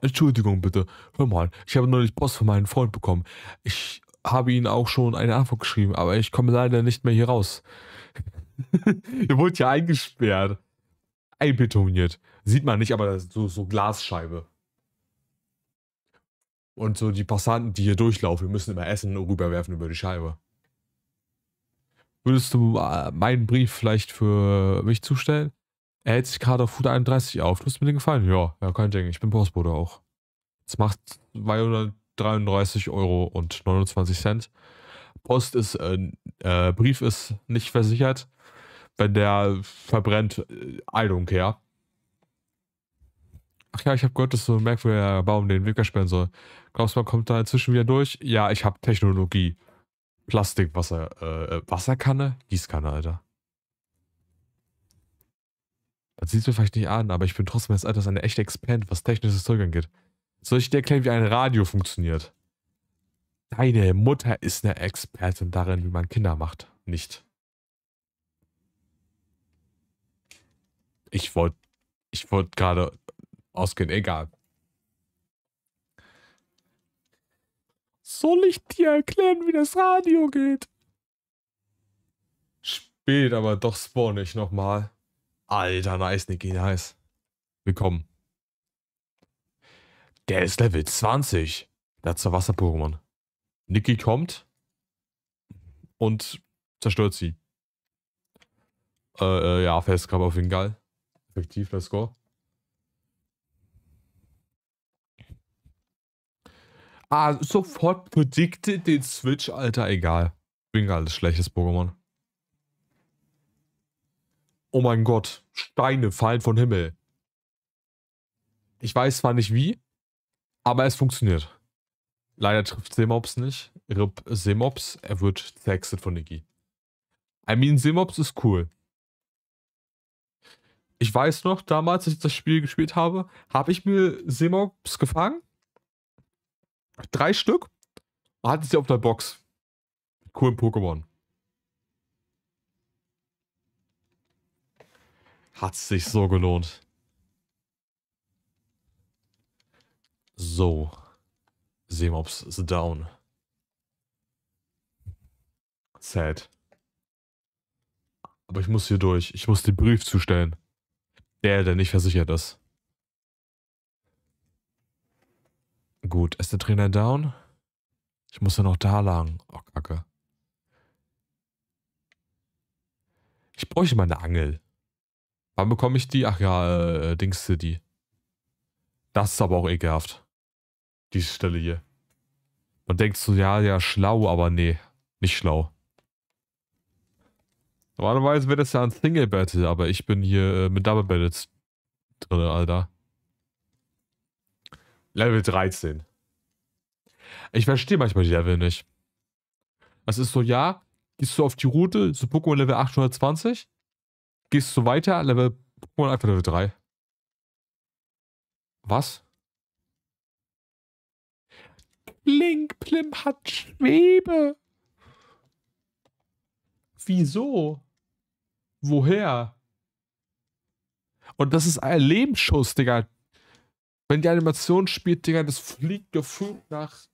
Speaker 1: Entschuldigung bitte, hör mal, ich habe neulich Post von meinem Freund bekommen. Ich habe Ihnen auch schon eine Antwort geschrieben, aber ich komme leider nicht mehr hier raus. Ihr wurdet ja eingesperrt, einbetoniert. Sieht man nicht, aber so, so Glasscheibe. Und so die Passanten, die hier durchlaufen, müssen immer Essen rüberwerfen über die Scheibe. Würdest du äh, meinen Brief vielleicht für mich zustellen? Er hält sich gerade auf Food 31 auf. Du hast mir den gefallen? Ja, ja, kein Ding. Ich bin Postbote auch. Das macht 233 Euro und 29 Cent. Post ist, äh, äh, Brief ist nicht versichert. Wenn der verbrennt, äh, I don't care. Ach ja, ich habe gehört, dass so ein merkwürdiger Baum den Weg sperren soll. Glaubst du, man kommt da inzwischen wieder durch? Ja, ich habe Technologie. Plastikwasser, äh, äh, Wasserkanne? Gießkanne, Alter. Das sieht mir vielleicht nicht an, aber ich bin trotzdem jetzt etwas eine echte Expand, was technisches Zeug angeht. Soll ich dir erklären, wie ein Radio funktioniert? Deine Mutter ist eine Expertin darin, wie man Kinder macht. Nicht. Ich wollte ich wollt gerade ausgehen, egal.
Speaker 3: Soll ich dir erklären, wie das Radio geht?
Speaker 1: Spät, aber doch spawn ich nochmal. Alter, nice, Niki, nice. Willkommen. Der ist Level 20. Der hat zwei Wasser-Pokémon. Niki kommt und zerstört sie. Äh, äh ja, Festgrab auf jeden Fall. Effektiv, der Score. Ah, sofort predicted den Switch, Alter, egal. Bin alles schlechtes Pokémon. Oh mein Gott, Steine fallen von Himmel. Ich weiß zwar nicht wie, aber es funktioniert. Leider trifft Semops nicht. Rip Semops, er wird zerhexet von Niki. I mean, Semops ist cool. Ich weiß noch, damals, als ich das Spiel gespielt habe, habe ich mir Semops gefangen drei Stück hatte sie auf der Box. Coolen Pokémon. Hat sich so gelohnt. So. Seemops is down. Sad. Aber ich muss hier durch. Ich muss den Brief zustellen. Der, der nicht versichert ist. Gut, ist der Trainer down? Ich muss ja noch da lang. Oh, Kacke. Ich bräuchte mal eine Angel. Wann bekomme ich die? Ach ja, äh, Dings City. Das ist aber auch ekelhaft. Diese Stelle hier. Man denkt so, ja, ja, schlau, aber nee, nicht schlau. Normalerweise wäre das ja ein Single Battle, aber ich bin hier äh, mit Double Battles drin, äh, Alter. Level 13. Ich verstehe manchmal die Level nicht. Das ist so, ja, gehst du auf die Route, so Pokémon Level 820, gehst du weiter, Level Pokémon einfach Level 3.
Speaker 3: Was? Link Plim hat Schwebe. Wieso? Woher?
Speaker 1: Und das ist ein Lebensschuss, Digga. Wenn die Animation spielt, Digga, das fliegt gefühlt nach.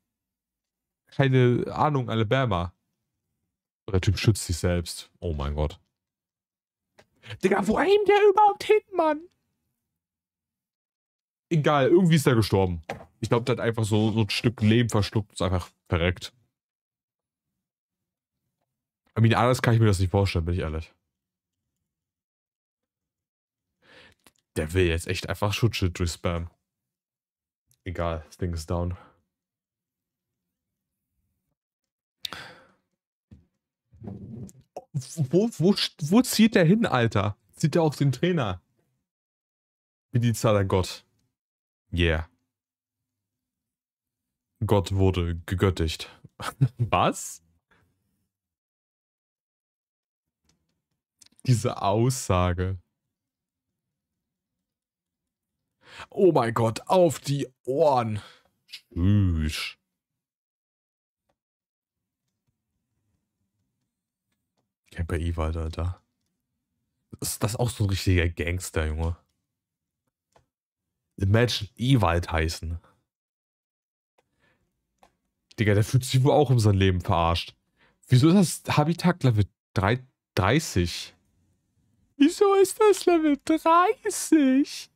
Speaker 1: Keine Ahnung, Alabama. Der Typ schützt sich selbst. Oh mein Gott.
Speaker 3: Digga, wo aimt der überhaupt hin, Mann?
Speaker 1: Egal, irgendwie ist er gestorben. Ich glaube, der hat einfach so, so ein Stück Leben verschluckt und ist einfach verreckt. I mean, anders kann ich mir das nicht vorstellen, bin ich ehrlich. Der will jetzt echt einfach Schutzschild durchspammen. Egal, das Ding ist down. Wo, wo, wo zieht der hin, Alter? Zieht der auch den Trainer? Wie die Zahl der Gott. Yeah. Gott wurde gegöttigt. Was? Diese Aussage. Oh mein Gott, auf die Ohren. Tschüss. Camper E eh weiter da. Ist das auch so ein richtiger Gangster, Junge? Imagine Ewald heißen. Digga, der fühlt sich wohl auch um sein Leben verarscht. Wieso ist das Habitat Level 3, 30?
Speaker 3: Wieso ist das Level 30?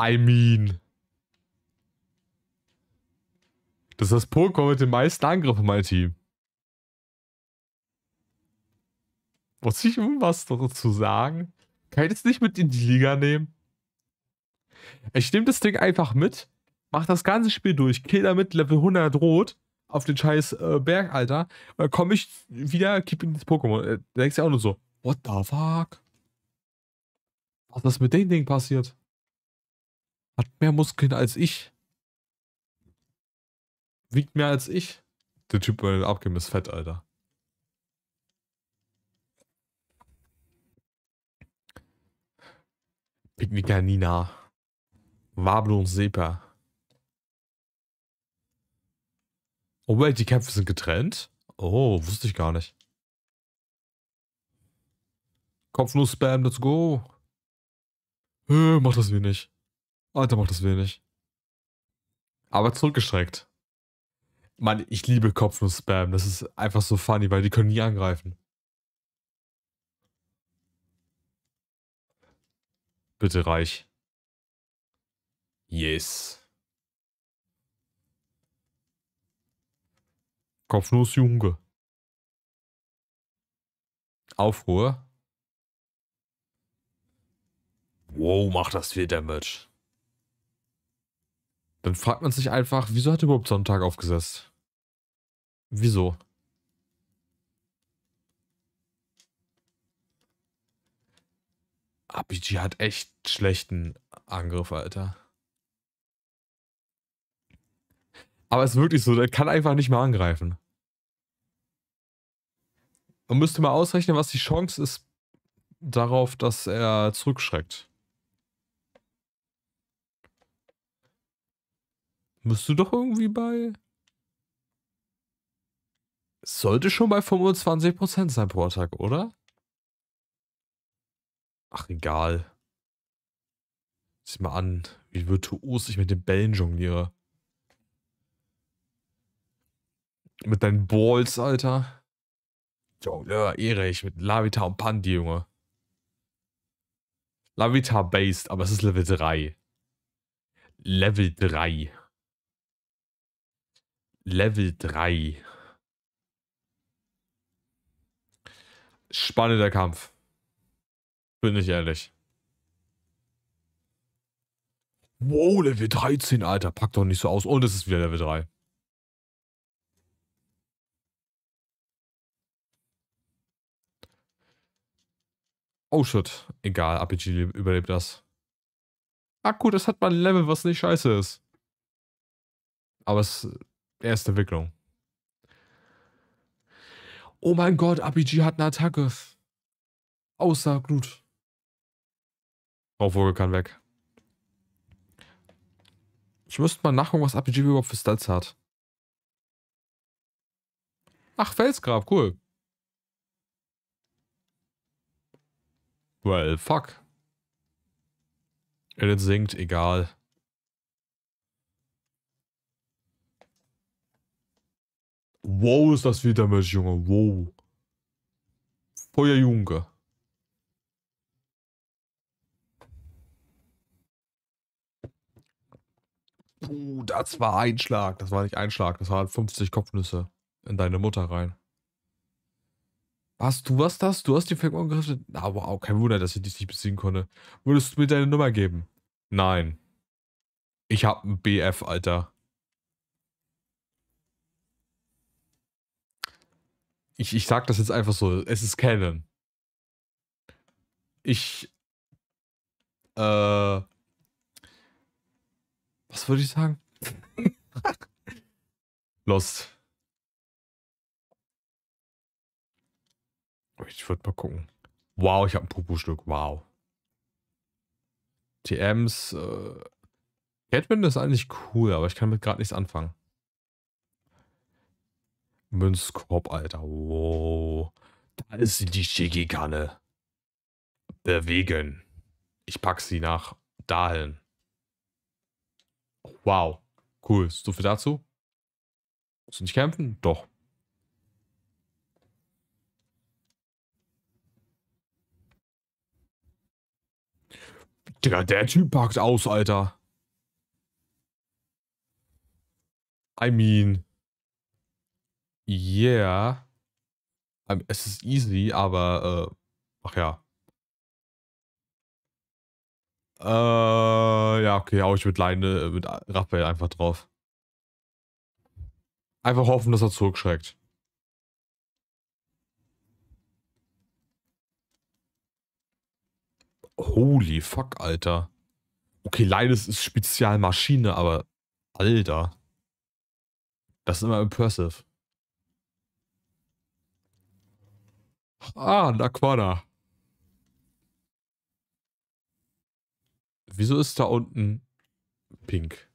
Speaker 3: I mean.
Speaker 1: Das ist das Pokémon mit den meisten Angriffen, mein Team. Muss ich irgendwas dazu sagen? Kann ich das nicht mit in die Liga nehmen? Ich nehme das Ding einfach mit, mach das ganze Spiel durch, kill damit Level 100 rot auf den scheiß äh, Berg, Alter. Und dann komme ich wieder, kipp in das Pokémon. Da äh, denkst du auch nur so, what the fuck? Was ist mit dem Ding passiert? Hat mehr Muskeln als ich. Wiegt mehr als ich. Der Typ bei den Abgeben ist fett, Alter. Picknicker Nina. und Sepa. Oh wait, die Kämpfe sind getrennt? Oh, wusste ich gar nicht. Kopfnuss Spam, let's go. Äh, mach das nicht. Alter, macht das wenig. Aber zurückgeschreckt. Mann, ich liebe Kopfnuss-Spam. Das ist einfach so funny, weil die können nie angreifen. Bitte reich. Yes. Kopfnuss Junge. Aufruhr. Wow, macht das viel Damage. Dann fragt man sich einfach, wieso hat er überhaupt Sonntag aufgesetzt? Wieso? RPG hat echt schlechten Angriff, Alter. Aber es ist wirklich so, der kann einfach nicht mehr angreifen. Man müsste mal ausrechnen, was die Chance ist darauf, dass er zurückschreckt. Müsste doch
Speaker 3: irgendwie bei.
Speaker 1: Sollte schon bei 25% sein pro Tag, oder? Ach, egal. Sieh mal an, wie virtuos ich mit den Bällen jongliere. Mit deinen Balls, Alter. Jongleur, Erich, mit Lavita und Pandi, Junge. Lavita based, aber es ist Level 3. Level 3. Level 3. Spannender Kampf. Bin ich ehrlich. Wow, Level 13, Alter. Pack doch nicht so aus. Und es ist wieder Level 3. Oh shit. Egal, RPG überlebt das. Akku, ah, das hat mal ein Level, was nicht scheiße ist. Aber es erste Entwicklung. Oh mein Gott, RPG hat eine Attacke. Außer Glut. Raubvogel kann weg. Ich müsste mal nachgucken, was RPG überhaupt für Stats hat. Ach, Felsgrab, cool. Well, fuck. Edit sinkt, egal. Wow, ist das wieder möglich, Junge. Wow. Feuerjunge. Junge. Puh, das war ein Schlag. Das war nicht ein Schlag. Das waren 50 Kopfnüsse in deine Mutter rein. Was, du was das? Du hast die Fake angegriffen? Na, wow, kein Wunder, dass ich dich nicht besiegen konnte. Würdest du mir deine Nummer geben? Nein. Ich hab ein BF, Alter. ich, ich sag das jetzt einfach so, es ist Canon. Ich, äh, was würde ich sagen? Lost. Oh, ich würde mal gucken. Wow, ich habe ein Pupu-Stück. Wow. TMs. Äh, Catwind ist eigentlich cool, aber ich kann mit gerade nichts anfangen. Münzkorb, Alter. Wow. Da ist die Shiki-Kanne. Bewegen. Ich pack sie nach dahin. Wow. Cool. So viel dazu. Muss du nicht kämpfen? Doch. Digga, der Typ packt aus, Alter. I mean. Yeah. Ähm, es ist easy, aber äh, ach ja. Äh, ja, okay, hau ich mit Leine, äh, mit Raphael einfach drauf. Einfach hoffen, dass er zurückschreckt. Holy fuck, Alter. Okay, Leides ist Spezialmaschine, aber Alter. Das ist immer impressive. Ah, Naquada. Wieso ist da unten pink?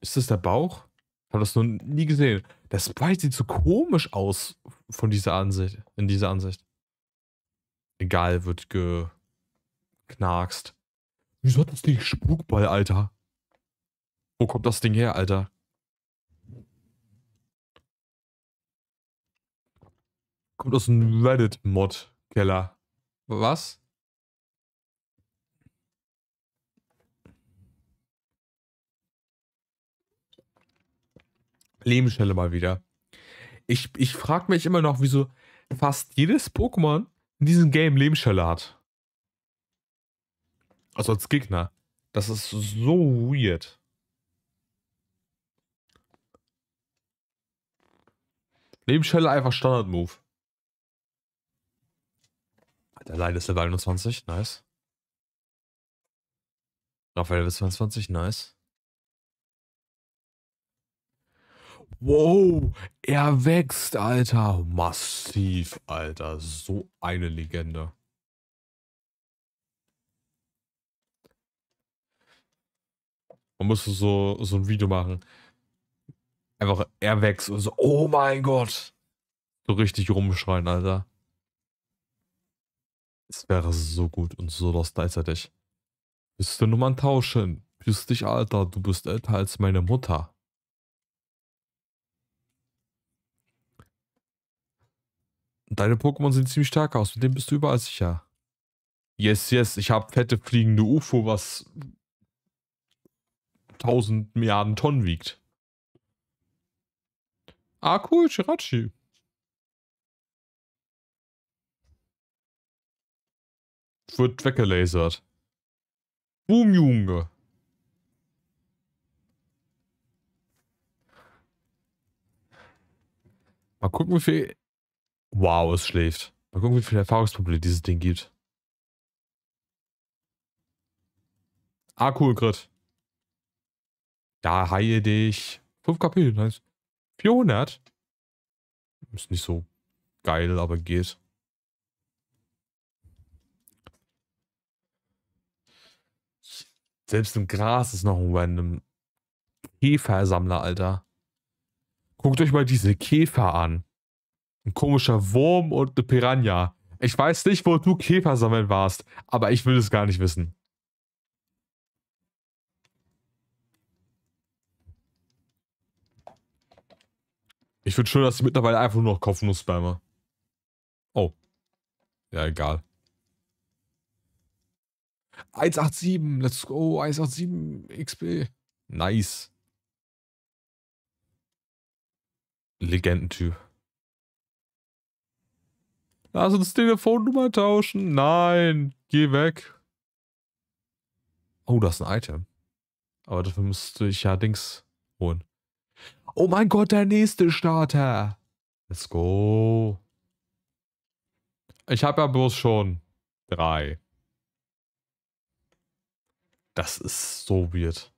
Speaker 1: Ist das der Bauch? Ich Habe das noch nie gesehen. Der Sprite sieht so komisch aus von dieser Ansicht, in dieser Ansicht. Egal, wird geknarkst.
Speaker 2: Wieso hat das Ding Spukball,
Speaker 1: Alter? Wo kommt das Ding her, Alter? Kommt aus einem Reddit-Mod-Keller. Was? Lebensstelle mal wieder. Ich, ich frage mich immer noch, wieso fast jedes Pokémon in diesem Game Lebensstelle hat. Also als Gegner. Das ist so weird. Lebensstelle einfach Standard-Move. Der Leid ist Level 21, nice. Raphael Level 22, nice.
Speaker 3: Wow,
Speaker 1: er wächst, Alter. Massiv, Alter. So eine Legende. Man muss so, so ein Video machen. Einfach, er wächst und so, oh mein Gott. So richtig rumschreien, Alter. Es wäre so gut und so lost gleichzeitig. Willst du Nummern tauschen? Bist dich, Alter, du bist älter als meine Mutter. Deine Pokémon sehen ziemlich stark aus, mit denen bist du überall sicher. Yes, yes, ich habe fette fliegende UFO, was tausend Milliarden Tonnen wiegt.
Speaker 3: Ah, cool, Shirachi. wird weggelasert. Boom, Junge.
Speaker 1: Mal gucken, wie viel... Wow, es schläft. Mal gucken, wie viele Erfahrungspunkte dieses Ding gibt. Ah, cool, Grit. Da heile dich. 5 KP, nice. 400? Ist nicht so geil, aber geht. Selbst im Gras ist noch ein random Käfersammler, Alter. Guckt euch mal diese Käfer an. Ein komischer Wurm und eine Piranha. Ich weiß nicht, wo du Käfer sammeln warst, aber ich will es gar nicht wissen. Ich finde schön, dass ich mittlerweile einfach nur noch Kopfnuss spamme. Oh. Ja, egal. 187, let's go, 187 XP. Nice. Legendentyp.
Speaker 3: Lass uns Telefonnummer tauschen. Nein, geh weg.
Speaker 1: Oh, das ist ein Item. Aber dafür müsste ich ja Dings holen. Oh mein Gott, der nächste Starter. Let's go. Ich habe ja bloß schon drei. Das ist so weird.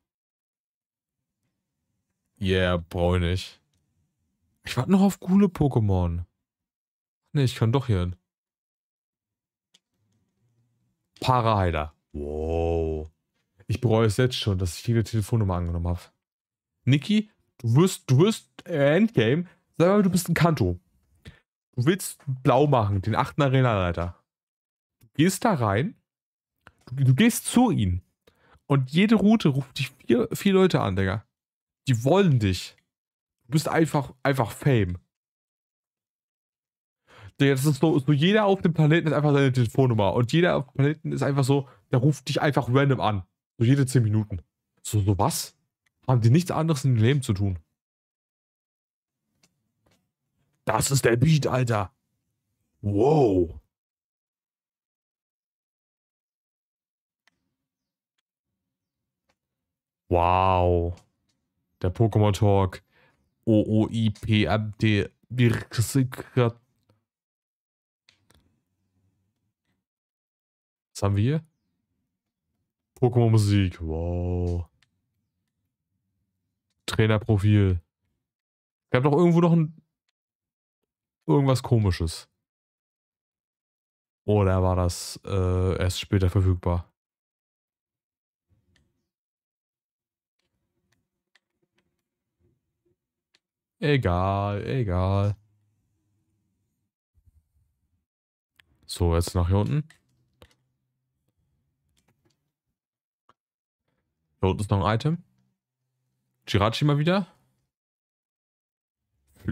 Speaker 1: Yeah, bräunig. ich warte noch auf coole Pokémon. Ne, ich kann doch hier hin. Paraheider. Wow. Ich bereue es jetzt schon, dass ich jede Telefonnummer angenommen habe. Niki, du wirst, du wirst Endgame. Sag mal, du bist ein Kanto. Du willst blau machen, den achten Arena-Leiter. Du gehst da rein. Du, du gehst zu ihm. Und jede Route ruft dich vier, vier Leute an, Digga. Die wollen dich. Du bist einfach, einfach Fame. Digga, das ist so, so jeder auf dem Planeten hat einfach seine Telefonnummer. Und jeder auf dem Planeten ist einfach so, der ruft dich einfach random an. So jede zehn Minuten. So, so was? Haben die nichts anderes in dem Leben zu tun? Das ist der Beat, Alter. Wow. Wow. Der Pokémon Talk. O O I P A OOIPMD. Was haben wir hier? Pokémon Musik. Wow. Trainerprofil. Ich habe doch irgendwo noch ein. Irgendwas komisches. Oder war das äh, erst später verfügbar? Egal, egal. So, jetzt nach hier unten. Hier unten ist noch ein Item. Jirachi mal wieder.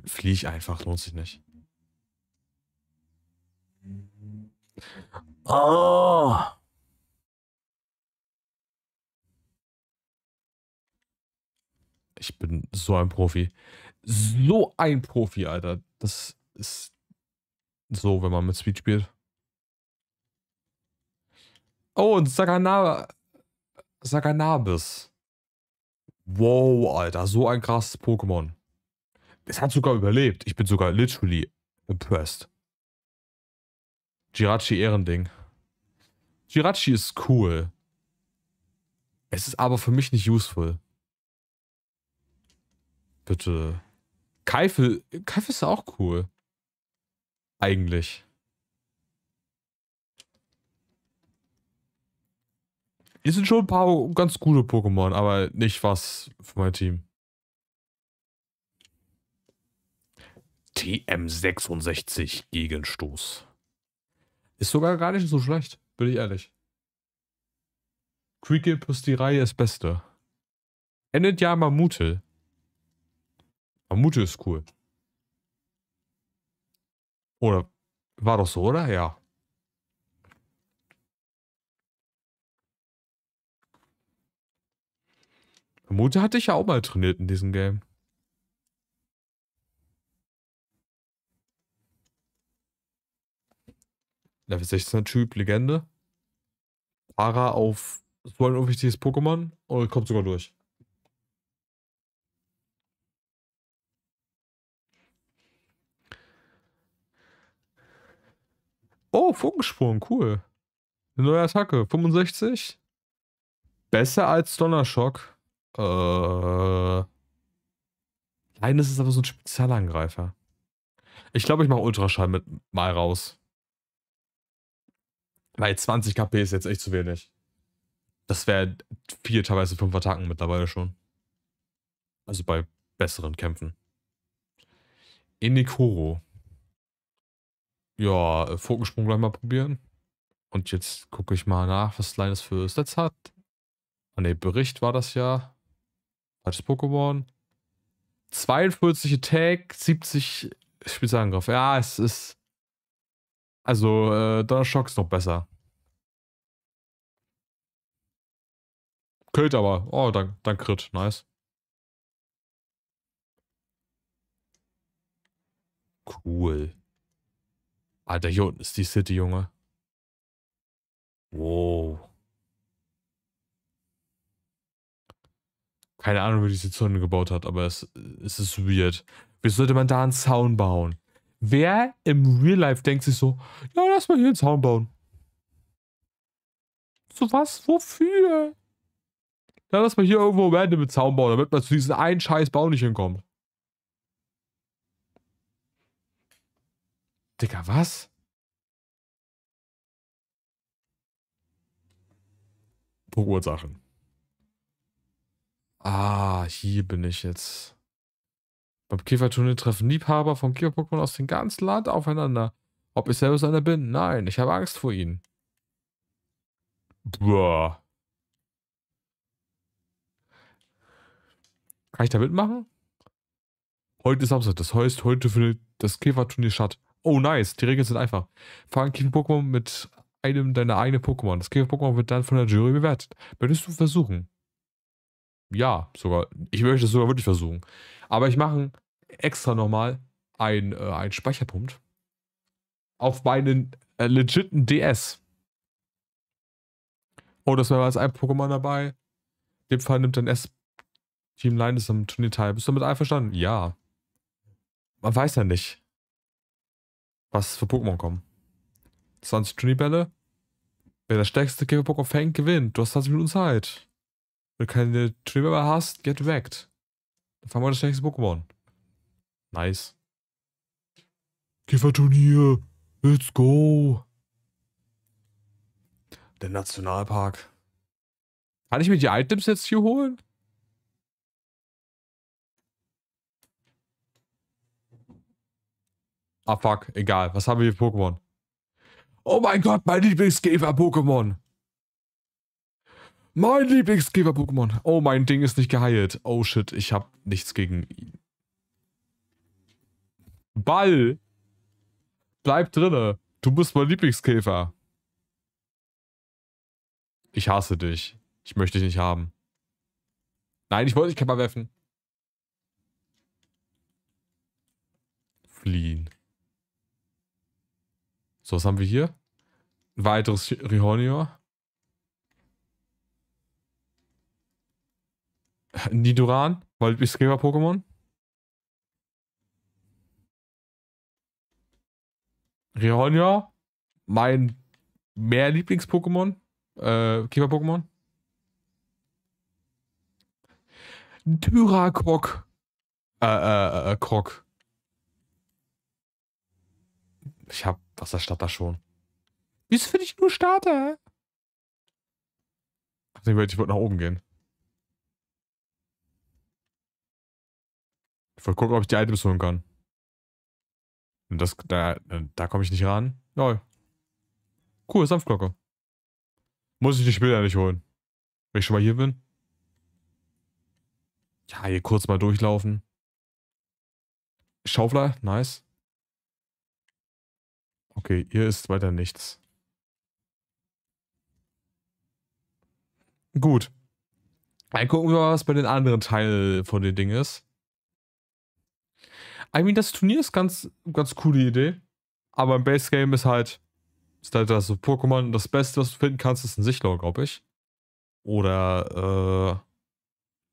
Speaker 1: Flieg einfach, lohnt sich nicht.
Speaker 2: Oh!
Speaker 1: Ich bin so ein Profi so ein Profi, Alter. Das ist so, wenn man mit Speed spielt. Oh, und Saganaba. Saganabis. Wow, Alter, so ein krasses Pokémon. Es hat sogar überlebt. Ich bin sogar literally impressed. Jirachi Ehrending. Jirachi ist cool. Es ist aber für mich nicht useful. Bitte. Keifel, Keifel ist auch cool. Eigentlich. Hier sind schon ein paar ganz gute Pokémon, aber nicht was für mein Team. TM66 Gegenstoß. Ist sogar gar nicht so schlecht, bin ich ehrlich. Creaky plus die Reihe ist beste. Endet ja Mamutel. Vermute ist cool. Oder war doch so, oder? Ja. Vermute hatte ich ja auch mal trainiert in diesem Game. Level 16 Typ, Legende. Para auf so ein unwichtiges Pokémon und kommt sogar durch. Oh, Funkensprung, cool. Eine neue Attacke, 65. Besser als Donnerschock. Äh. Nein, das ist aber so ein Spezialangreifer. Ich glaube, ich mache Ultraschall mit mal raus. Weil 20 KP ist jetzt echt zu wenig. Das wäre vier, teilweise fünf Attacken mittlerweile schon. Also bei besseren Kämpfen. Inikoro. Ja, äh, Fokensprung gleich mal probieren. Und jetzt gucke ich mal nach, was Linus für Stats hat. An ah, dem Bericht war das ja. Falsches Pokémon. 42 Attack, 70 Spitzangriff. Ja, es ist. Also, äh, Donnershock ist noch besser. Killt aber. Oh, dann, dann Crit. Nice. Cool. Alter, hier unten ist die City, Junge. Wow. Keine Ahnung, wie diese Zone gebaut hat, aber es, es ist weird. Wie sollte man da einen Zaun bauen? Wer im Real Life denkt sich so,
Speaker 3: ja, lass mal hier einen Zaun bauen? So was? Wofür?
Speaker 1: Ja, lass mal hier irgendwo random einen Zaun bauen, damit man zu diesem einen scheiß Bau nicht hinkommt. Digga, was? Ursachen. Ah, hier bin ich jetzt. Beim Käfertunnel treffen Liebhaber vom Käfer-Pokémon aus dem ganzen Land aufeinander. Ob ich selbst einer bin? Nein, ich habe Angst vor ihnen. Boah. Kann ich da mitmachen? Heute ist Samstag, das heißt, heute findet das Käferturnier statt. Oh, nice. Die Regeln sind einfach. Fang Käfer-Pokémon mit einem deiner eigenen Pokémon. Das Käfer-Pokémon wird dann von der Jury bewertet. Möchtest du versuchen? Ja, sogar. Ich möchte es sogar wirklich versuchen. Aber ich mache extra nochmal einen, äh, einen Speicherpunkt auf meinen äh, legiten DS. Oh, das wäre jetzt ein Pokémon dabei. In dem Fall nimmt dein S-Team Line Linus am Turnier teil. Bist du damit einverstanden? Ja. Man weiß ja nicht was für Pokémon kommen. 20 Turnibälle. Wer der stärkste Käfer-Pokémon fängt, gewinnt. Du hast 20 Minuten Zeit. Wenn du keine Turnibälle hast, get wrecked. Dann fangen wir das stärkste Pokémon. Nice. Käferturnier. Let's go. Der Nationalpark. Kann ich mir die Items jetzt hier holen? Ah, fuck. Egal. Was haben wir für Pokémon? Oh mein Gott, mein Lieblingsgeber-Pokémon. Mein Lieblingsgeber-Pokémon. Oh, mein Ding ist nicht geheilt. Oh shit, ich hab nichts gegen ihn. Ball. Bleib drinne. Du bist mein Lieblingskäfer. Ich hasse dich. Ich möchte dich nicht haben. Nein, ich wollte dich Kammer werfen. Fliehen. So, was haben wir hier? Ein weiteres Rihonior. Nidoran, weil ich Pokémon. Rihonior, mein mehr Lieblings-Pokémon. Äh, Käfer-Pokémon. Tyrakok. Äh, äh, äh, Krok. Ich hab Wasserstatter schon.
Speaker 3: Wieso finde ich nur Starter?
Speaker 1: Also, ich wollte nach oben gehen. Ich wollte gucken, ob ich die Items holen kann. Und das, da, da komme ich nicht ran. Lol. Cool, Sanftglocke. Muss ich die später nicht holen. Wenn ich schon mal hier bin. Ja, hier kurz mal durchlaufen. Schaufler, nice. Okay, ihr ist weiter nichts. Gut. Dann gucken wir mal, was bei den anderen Teilen von den Dingen ist. I mean, das Turnier ist ganz, ganz coole Idee. Aber im Base Game ist halt, ist halt das so Pokémon. Das Beste, was du finden kannst, ist ein Sichlor, glaube ich. Oder,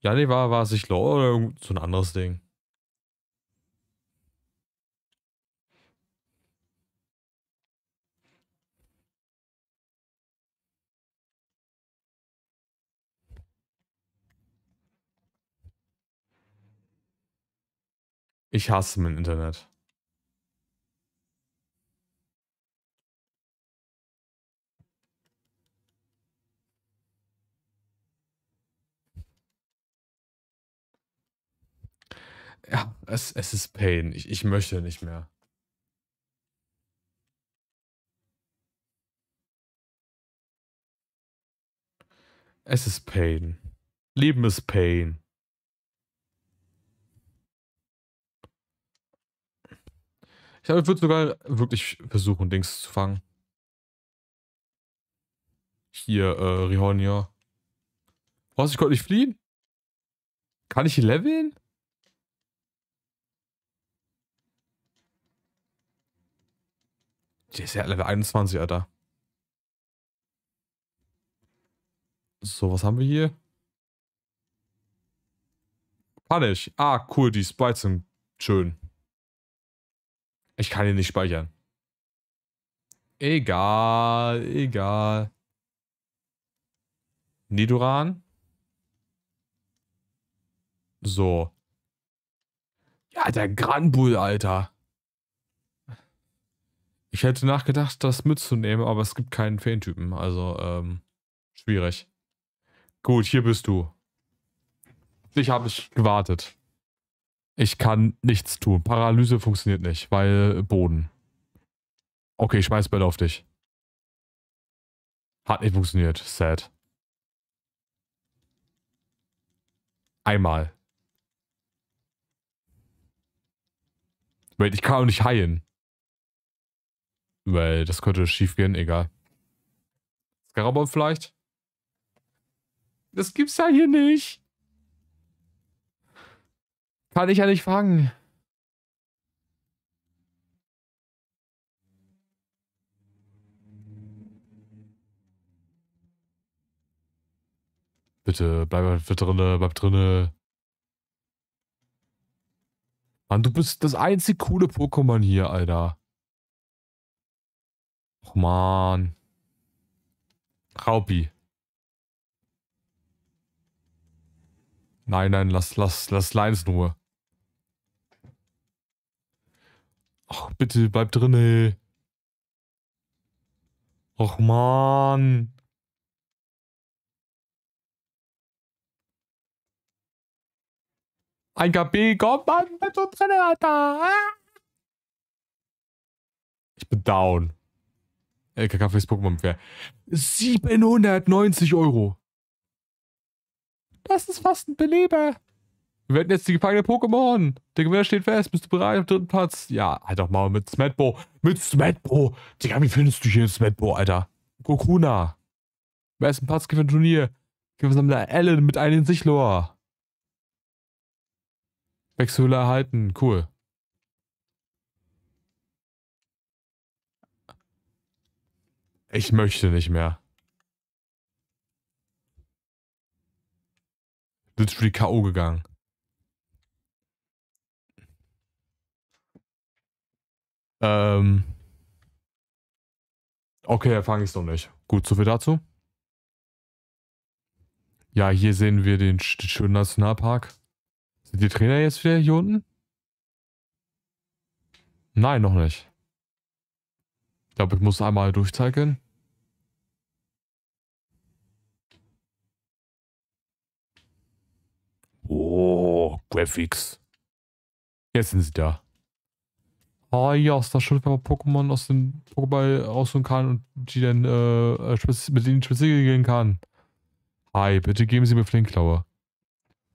Speaker 1: äh, ja, nee, war, war Sichler oder so ein anderes Ding. Ich hasse mein Internet. Ja, es, es ist Pain. Ich, ich möchte nicht mehr. Es ist Pain. Leben ist Pain. Ich würde sogar wirklich versuchen, Dings zu fangen. Hier, äh, Rihonia. Was, ich konnte nicht fliehen? Kann ich hier leveln? Der ist ja Level 21, Alter. So, was haben wir hier? Kann ich. Ah, cool, die Sprites sind schön. Ich kann ihn nicht speichern. Egal, egal. Nidoran. So. Ja, der Granbull, Alter. Ich hätte nachgedacht, das mitzunehmen, aber es gibt keinen Feentypen. Also, ähm, schwierig. Gut, hier bist du. Dich habe ich gewartet. Ich kann nichts tun. Paralyse funktioniert nicht, weil Boden. Okay, ich schmeiß Bälle auf dich. Hat nicht funktioniert. Sad. Einmal. Wait, ich kann auch nicht heilen. Weil das könnte schief gehen, egal. Scarabon vielleicht?
Speaker 3: Das gibt's ja hier nicht. Kann ich ja nicht fangen.
Speaker 1: Bitte, bleib halt drinne, bleib drinne. Mann, du bist das einzig coole Pokémon hier, Alter. Och, Mann. Raupi. Nein, nein, lass, lass, lass Limes in Ruhe. Ach, bitte, bleib drin, ey.
Speaker 3: Och, Mann. Ein KB, komm, Mann, bleib so drin, Alter. Ah. Ich bin down.
Speaker 1: LKK äh, fürs Pokémon Fair. 790 Euro.
Speaker 3: Das ist fast ein Beleber.
Speaker 1: Wir werden jetzt die gepackten Pokémon. Der Gewinner steht fest. Bist du bereit am dritten Platz? Ja, halt doch mal mit Smetbo. Mit Smetbo. Digga, wie findest du hier Smetbo, Alter? Gokuna. Wer ist ein Platz gewinnt Turnier? Gewinnsammler Ellen mit einem Sichlor. Wechselhülle erhalten. Cool. Ich möchte nicht mehr. Literally K.O. gegangen. Ähm okay, fange ich es noch nicht. Gut, soviel dazu. Ja, hier sehen wir den schönen Nationalpark. Sind die Trainer jetzt wieder hier unten? Nein, noch nicht. Ich glaube, ich muss einmal durchzeichnen. Oh, Graphics. Jetzt sind sie da. Ah ja, aus der man Pokémon aus dem Pokéball rausholen kann und die dann äh, äh mit denen speziell gehen kann. Hi, bitte geben Sie mir Flinkklaue.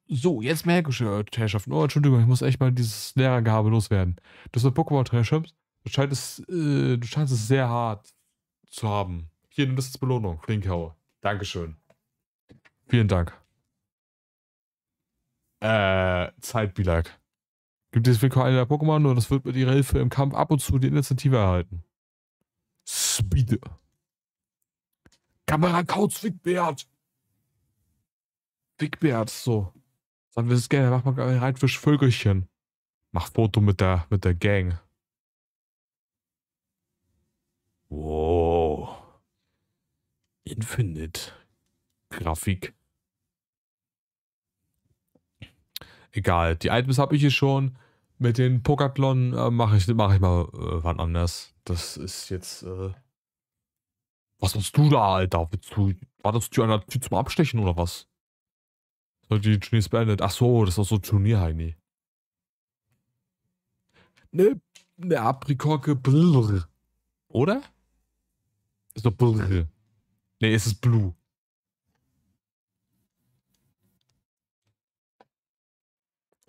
Speaker 1: So, jetzt merke ich, mehr äh, Herrschaften. Oh, Entschuldigung, ich muss echt mal dieses Lehrergehabe loswerden. Das ist ein Pokémon-Trainer, du scheinst, äh, du scheinst es sehr hart zu haben. Hier, nimm das Belohnung. Flinkklaue. Dankeschön. Vielen Dank. Äh, Zeitbilag. Gibt es für Willkommen der Pokémon und das wird mit ihrer Hilfe im Kampf ab und zu die Initiative erhalten. Speed. Kamera Kauz Wigbert. Wigbert, so. Sagen wir es gerne, mach mal rein fürs Vögelchen. Mach Foto mit der, mit der Gang. Wow. Infinite. Grafik. egal. Die Items habe ich hier schon. Mit den Pokatlon äh, mache ich, mach ich mal äh, wann anders. Das ist jetzt. Äh was machst du da, Alter? Du, war das Tür einer Tür zum Abstechen oder was? So, die Turnier beendet. Ach so, das ist auch so Turnier, Heini. Ne, ne Aprikoke, blr. Oder? Ist doch blr. Ne, es ist blue.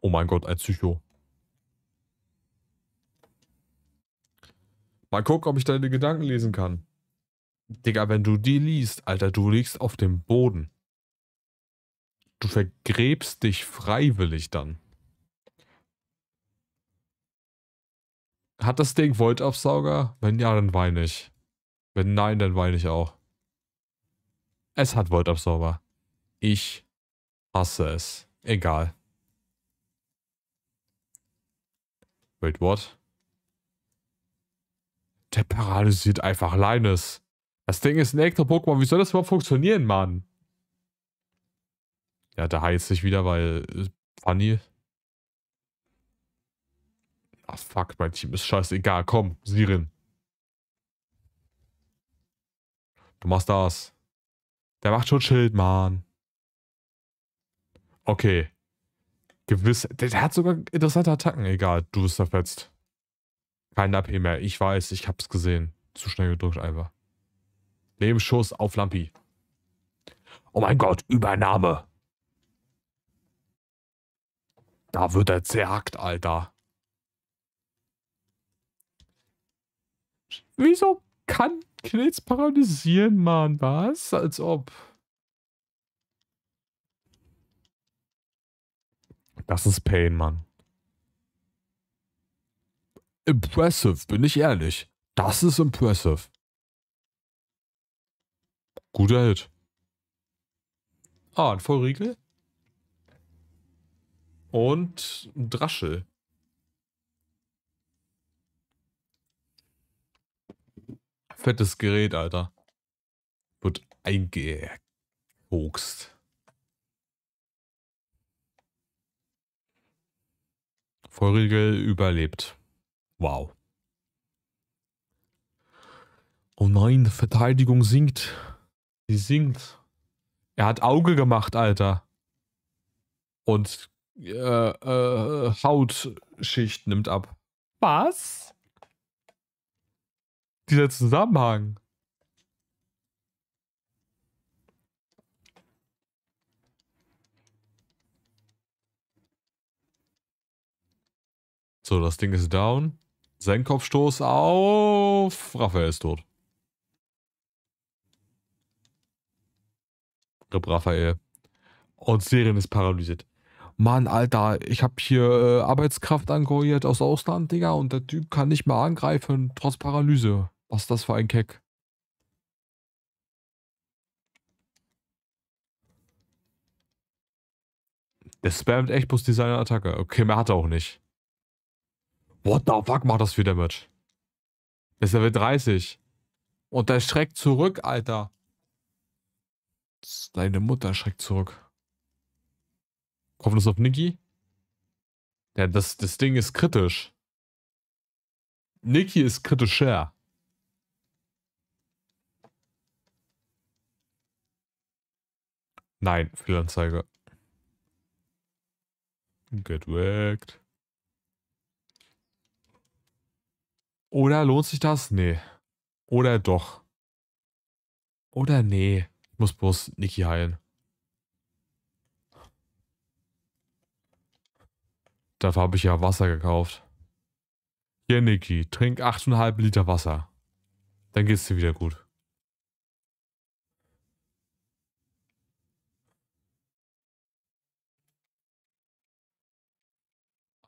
Speaker 1: Oh mein Gott, ein Psycho. Mal gucken, ob ich deine Gedanken lesen kann. Digga, wenn du die liest, Alter, du liegst auf dem Boden. Du vergräbst dich freiwillig dann. Hat das Ding Voltabsauger? Wenn ja, dann weine ich. Wenn nein, dann weine ich auch. Es hat Voltabsauger. Ich hasse es. Egal. Wait, what? Der paralysiert einfach Linus. Das Ding ist ein echter Pokémon. Wie soll das überhaupt funktionieren, Mann? Ja, da heilt sich wieder, weil... Äh, Funny. Ah, fuck, mein Team ist scheißegal. Komm, Sirin. Du machst das. Der macht schon Schild, Mann. Okay gewisse. Der hat sogar interessante Attacken. Egal, du bist verpetzt. Kein AP mehr. Ich weiß, ich hab's gesehen. Zu schnell gedrückt einfach. Nebenschuss auf Lampi. Oh mein Gott, Übernahme. Da wird er zerhackt, Alter.
Speaker 3: Wieso kann Knitz paralysieren, Mann? Was? Als ob.
Speaker 1: Das ist Pain, Mann. Impressive, bin ich ehrlich. Das ist impressive. Guter Hit. Ah, ein Vollriegel. Und ein Draschel. Fettes Gerät, Alter. Wird eingehoxt. Vorriegel überlebt. Wow. Oh nein, Verteidigung sinkt. Sie sinkt. Er hat Auge gemacht, Alter. Und äh, äh, Hautschicht nimmt ab. Was? Dieser Zusammenhang. So, das Ding ist down. Sein Kopfstoß auf. Raphael ist tot. Rip Raphael. Und Serien ist paralysiert. Mann, Alter, ich habe hier äh, Arbeitskraft angeheuert aus Ausland, Digga, und der Typ kann nicht mal angreifen, trotz Paralyse. Was ist das für ein Keck? Der spammt echt bloß die seine Attacke. Okay, mehr hat er auch nicht. What the fuck macht das für Damage? Das ist Level 30. Und der schreckt zurück, Alter. Deine Mutter schreckt zurück. Kommt das auf Niki? Ja, das, das Ding ist kritisch. Niki ist kritischer. Nein, Fehlanzeige. Get wrecked. Oder lohnt sich das? Nee. Oder doch. Oder nee. Ich muss bloß Niki heilen. Dafür habe ich ja Wasser gekauft. Hier, Niki, trink 8,5 Liter Wasser. Dann geht's dir wieder gut.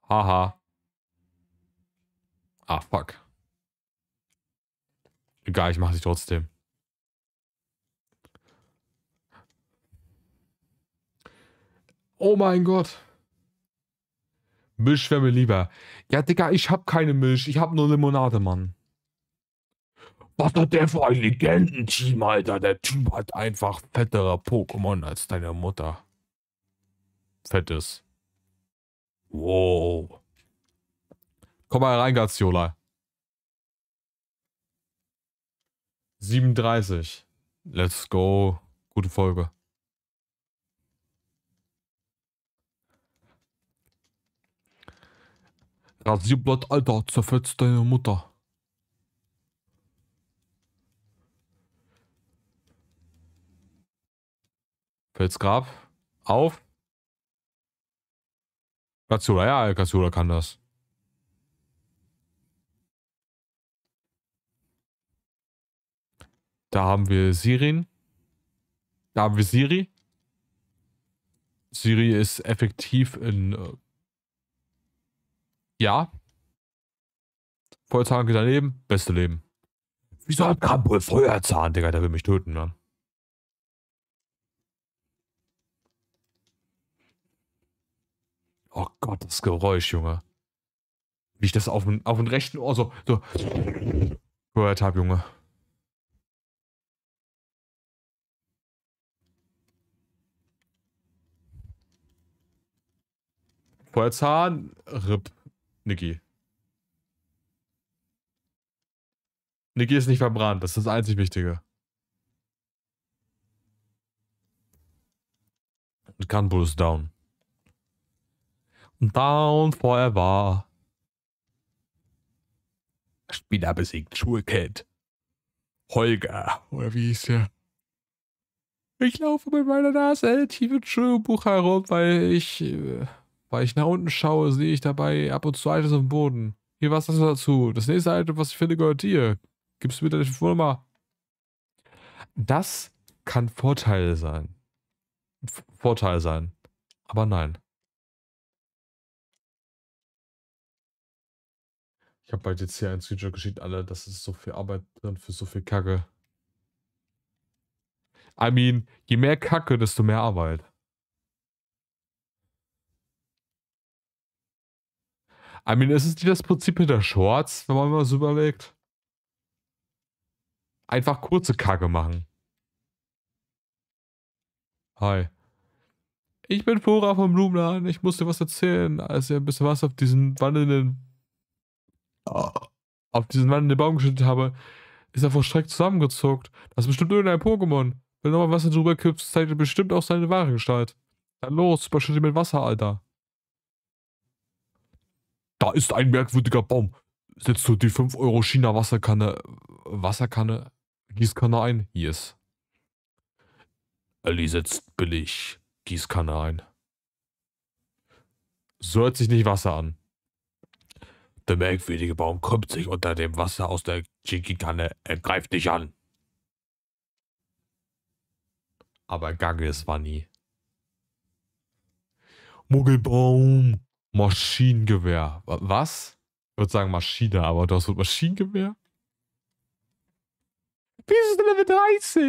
Speaker 1: Haha. Ah, fuck. Egal, ich mache sie trotzdem.
Speaker 3: Oh mein Gott.
Speaker 1: Milch wäre mir lieber. Ja, Digga, ich hab keine Milch. Ich hab nur Limonade, Mann. Was hat der für ein Legendenteam, Alter? Der Typ hat einfach fettere Pokémon als deine Mutter. Fettes. Wow. Komm mal rein, Gaziola. 37. Let's go. Gute Folge. Rasierblatt, Alter, zerfetzt deine Mutter. Felsgrab. Auf. Katsura, ja, Katsura kann das. Da haben wir Sirin. Da haben wir Siri. Siri ist effektiv in äh, ja. Feuerzahn geht daneben, beste Leben.
Speaker 3: Wieso hat Krampol
Speaker 1: Feuerzahn, Digga? Der will mich töten, ne? Oh Gott, das Geräusch, Junge. Wie ich das auf dem, auf dem rechten Ohr so, so gehört habe, Junge.
Speaker 3: Polzahn, RIP,
Speaker 1: Niki. Niki ist nicht verbrannt, das ist das einzig Wichtige. Und Kanbu ist down. Und Down vorher war. Spieler besiegt Schulkid. Holger, oder wie hieß der?
Speaker 3: Ich laufe mit meiner Nase tief im
Speaker 1: Schulbuch herum, weil ich... Äh weil ich nach unten schaue, sehe ich dabei ab und zu Items auf dem Boden. Hier war es dazu. Das nächste Item, was ich finde, gehört dir. Gibst du mir deine Nummer? Das kann Vorteil sein. V Vorteil sein. Aber nein. Ich habe bald halt jetzt hier ein Screenshot geschickt, alle. Das ist so viel Arbeit drin für so viel Kacke. I mean, je mehr Kacke, desto mehr Arbeit. I mean, ist es nicht das Prinzip hinter Shorts, wenn man mal so überlegt? Einfach kurze Kacke machen. Hi. Ich bin Fora vom Blumenladen. Ich musste was erzählen, als ihr ein bisschen was auf diesen wandelnden. Ah. auf diesen wandelnden Baum geschüttet habe. Ist er vor Schreck zusammengezuckt. Das ist bestimmt irgendein Pokémon. Wenn du nochmal Wasser drüber kippst, zeigt er bestimmt auch seine wahre Gestalt. Dann los, überschütte mit Wasser, Alter. Da ist ein merkwürdiger Baum. Setzt du die 5 Euro China Wasserkanne, Wasserkanne, Gießkanne ein? Yes. Ellie setzt billig Gießkanne ein. So hört sich nicht Wasser an. Der merkwürdige Baum krümmt sich unter dem Wasser aus der Chiki-Kanne. Er greift dich an. Aber Ganges war nie. Muggelbaum, Maschinengewehr. Was? Ich würde sagen Maschine, aber du hast so Maschinengewehr?
Speaker 3: Wie ist denn Level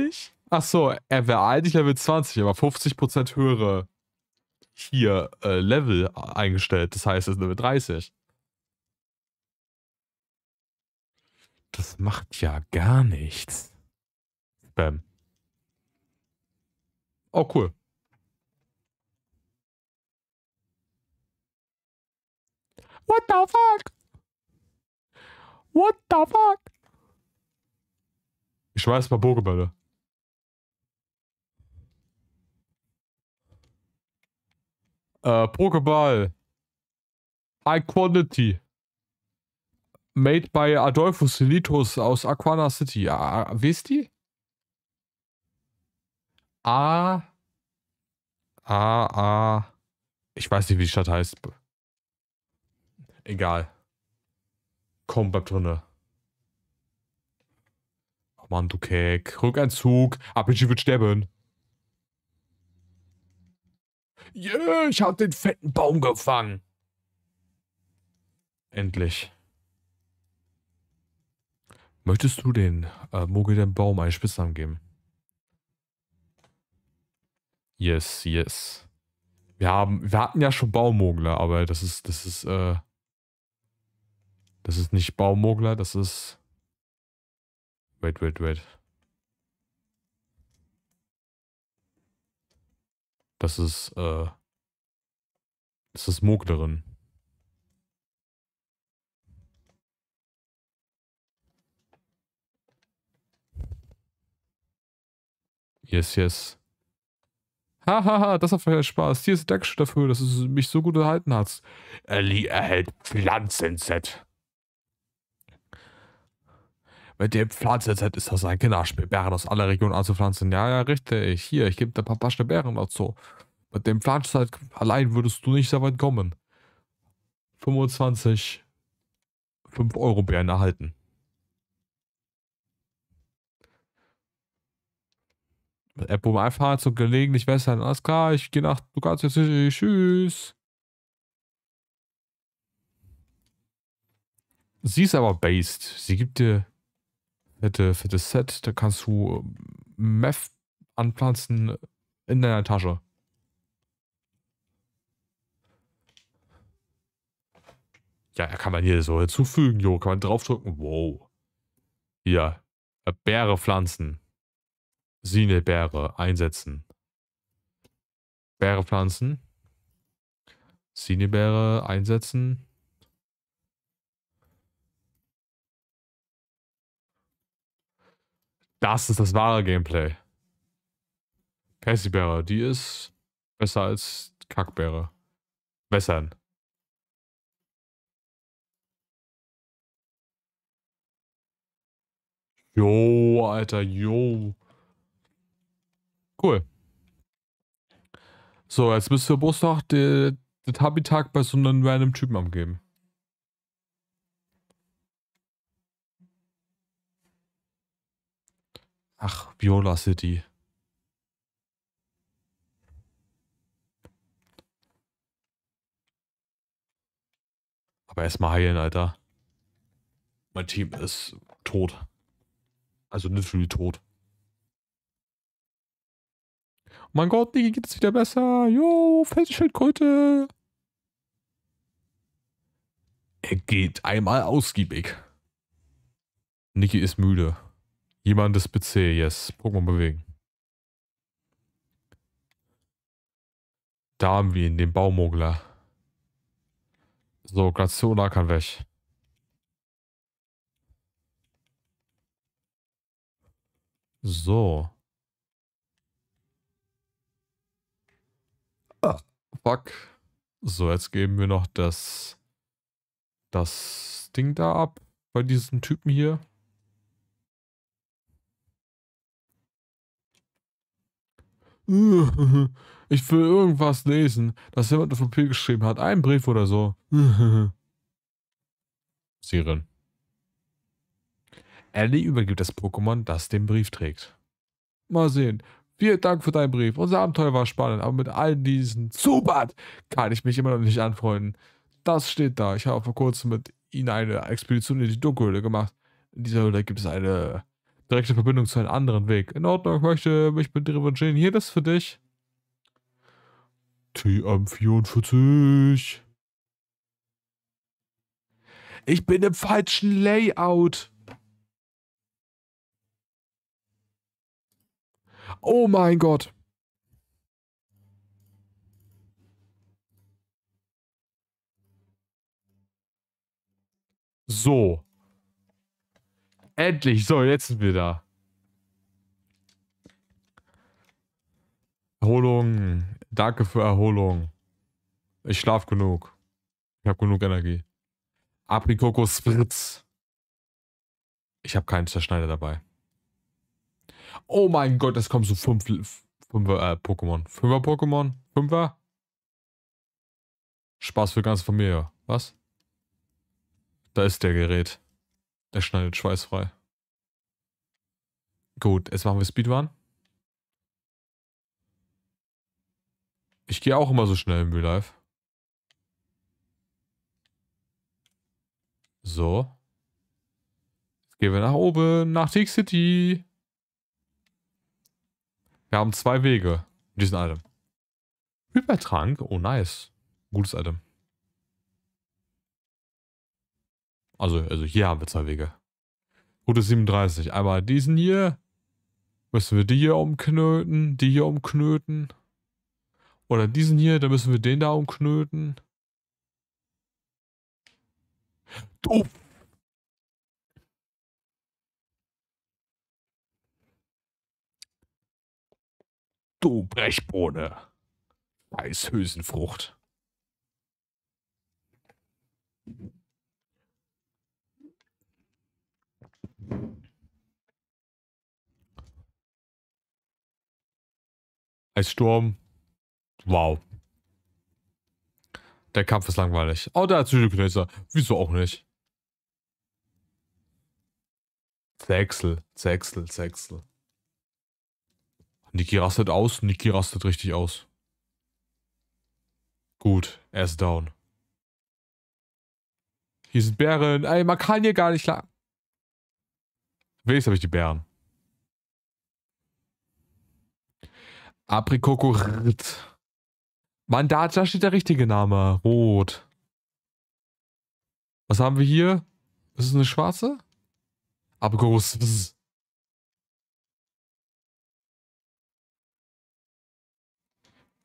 Speaker 3: 30?
Speaker 1: Ach so, er wäre eigentlich Level 20, aber 50% höhere hier äh, Level eingestellt. Das heißt, es ist Level 30. Das macht ja gar nichts. Bam. Oh, cool.
Speaker 3: What the fuck? What the fuck?
Speaker 1: Ich schmeiß mal Bogebälle. Äh, Pokéball. High Quality. Made by Adolphus Litos aus Aquana City. Ah, wisst ihr? Ah. Ah, ah. Ich weiß nicht, wie die Stadt heißt. Egal. Komm, bleib drinne. Oh Mann, du Keck. Rückeinzug. RPG wird sterben. Yeah, ich hab den fetten Baum gefangen. Endlich. Möchtest du den äh, Mogel den Baum einen Spitznamen geben? Yes, yes. Wir haben, wir hatten ja schon Baummogler, aber das ist, das ist, äh, das ist nicht Baumogler, das ist... Wait, wait, wait. Das ist, äh... Das ist Moglerin. Yes, yes.
Speaker 3: Hahaha, ha, ha, das hat
Speaker 1: viel Spaß. Hier ist Dankeschön dafür, dass du mich so gut erhalten hast. Ellie erhält Pflanzen-Set. Mit dem Pflanzenset ist das ein Kinderspiel, Beeren aus aller Region anzupflanzen. Ja, ja, richtig. Hier, ich gebe dir ein paar Paschen Beeren dazu. Mit dem Pflanzenset halt allein würdest du nicht so weit kommen. 25 5 Euro Beeren erhalten. App um einfach zu gelegentlich wässern. Alles klar, ich gehe nach. Du kannst jetzt. Tschüss. Sie ist aber based. Sie gibt dir Hätte für Set, da kannst du äh, Meth anpflanzen in deiner Tasche. Ja, kann man hier so hinzufügen, jo, kann man draufdrücken. Wow. Hier, äh, Bäre pflanzen. Sinebeere einsetzen. Bäre pflanzen. Sinebeere einsetzen. Das ist das wahre Gameplay. Cassie-Bäre, die ist besser als Kackbäre. Bessern. Jo, Alter, jo. Cool. So, jetzt müssen wir bloß noch den, den Habitat bei so einem random Typen abgeben. Ach, Viola City. Aber erstmal heilen, Alter. Mein Team ist tot. Also literally
Speaker 3: tot. Oh mein Gott, Niki geht es wieder besser. Jo, Felsenschildkröte. Er
Speaker 1: geht einmal ausgiebig. Niki ist müde. Jemand Jemandes PC, yes. Pokémon bewegen. Da haben wir ihn, den Baumogler. So, Graziola kann weg. So. Ah, fuck. So, jetzt geben wir noch das, das Ding da ab bei diesem Typen hier. Ich will irgendwas lesen, das jemand auf Papier geschrieben hat. Einen Brief oder so. Siren. Ellie übergibt das Pokémon, das den Brief trägt. Mal sehen. Vielen Dank für deinen Brief. Unser Abenteuer war spannend, aber mit all diesen Zubat kann ich mich immer noch nicht anfreunden. Das steht da. Ich habe vor kurzem mit ihnen eine Expedition in die Dunkelhöhle gemacht. In dieser Höhle gibt es eine Direkte Verbindung zu einem anderen Weg. In Ordnung, ich möchte mich mit dir wünschen. Hier, das ist für dich. TM44.
Speaker 3: Ich bin im falschen Layout. Oh mein Gott.
Speaker 1: So. Endlich. So, jetzt sind wir da. Erholung. Danke für Erholung. Ich schlaf genug. Ich habe genug Energie. Aprikokos Fritz. Ich habe keinen Zerschneider dabei. Oh mein Gott, es kommen so fünf, Fünfer äh, Pokémon. Fünfer Pokémon? Fünfer? Spaß für ganze Familie. Was? Da ist der Gerät. Der schneidet schweißfrei. Gut, jetzt machen wir Speedrun. Ich gehe auch immer so schnell im Real Life. So. Jetzt gehen wir nach oben, nach Teak City. Wir haben zwei Wege. Diesen Item. Hypertrank? Oh, nice. Gutes Item. Also, also hier haben wir zwei Wege. Route 37. Einmal diesen hier. Müssen wir die hier umknöten, die hier umknöten. Oder diesen hier, da müssen wir den da umknöten. Du.
Speaker 3: Du Brechbohne.
Speaker 1: Scheiß Hülsenfrucht. Eissturm. Wow. Der Kampf ist langweilig. Oh, der Zügelknäser. Wieso auch nicht? Zäxel, Zäxel, Zäxel. Niki rastet aus. Niki rastet richtig aus. Gut, er ist down. Hier
Speaker 3: sind Bären. Ey, man kann hier gar nicht lang.
Speaker 1: Wenigstens habe ich die Bären. Aprikokorrt. Mann, da, da steht der richtige Name. Rot. Was
Speaker 3: haben wir hier? Ist es eine schwarze?
Speaker 1: Aprikokorrt.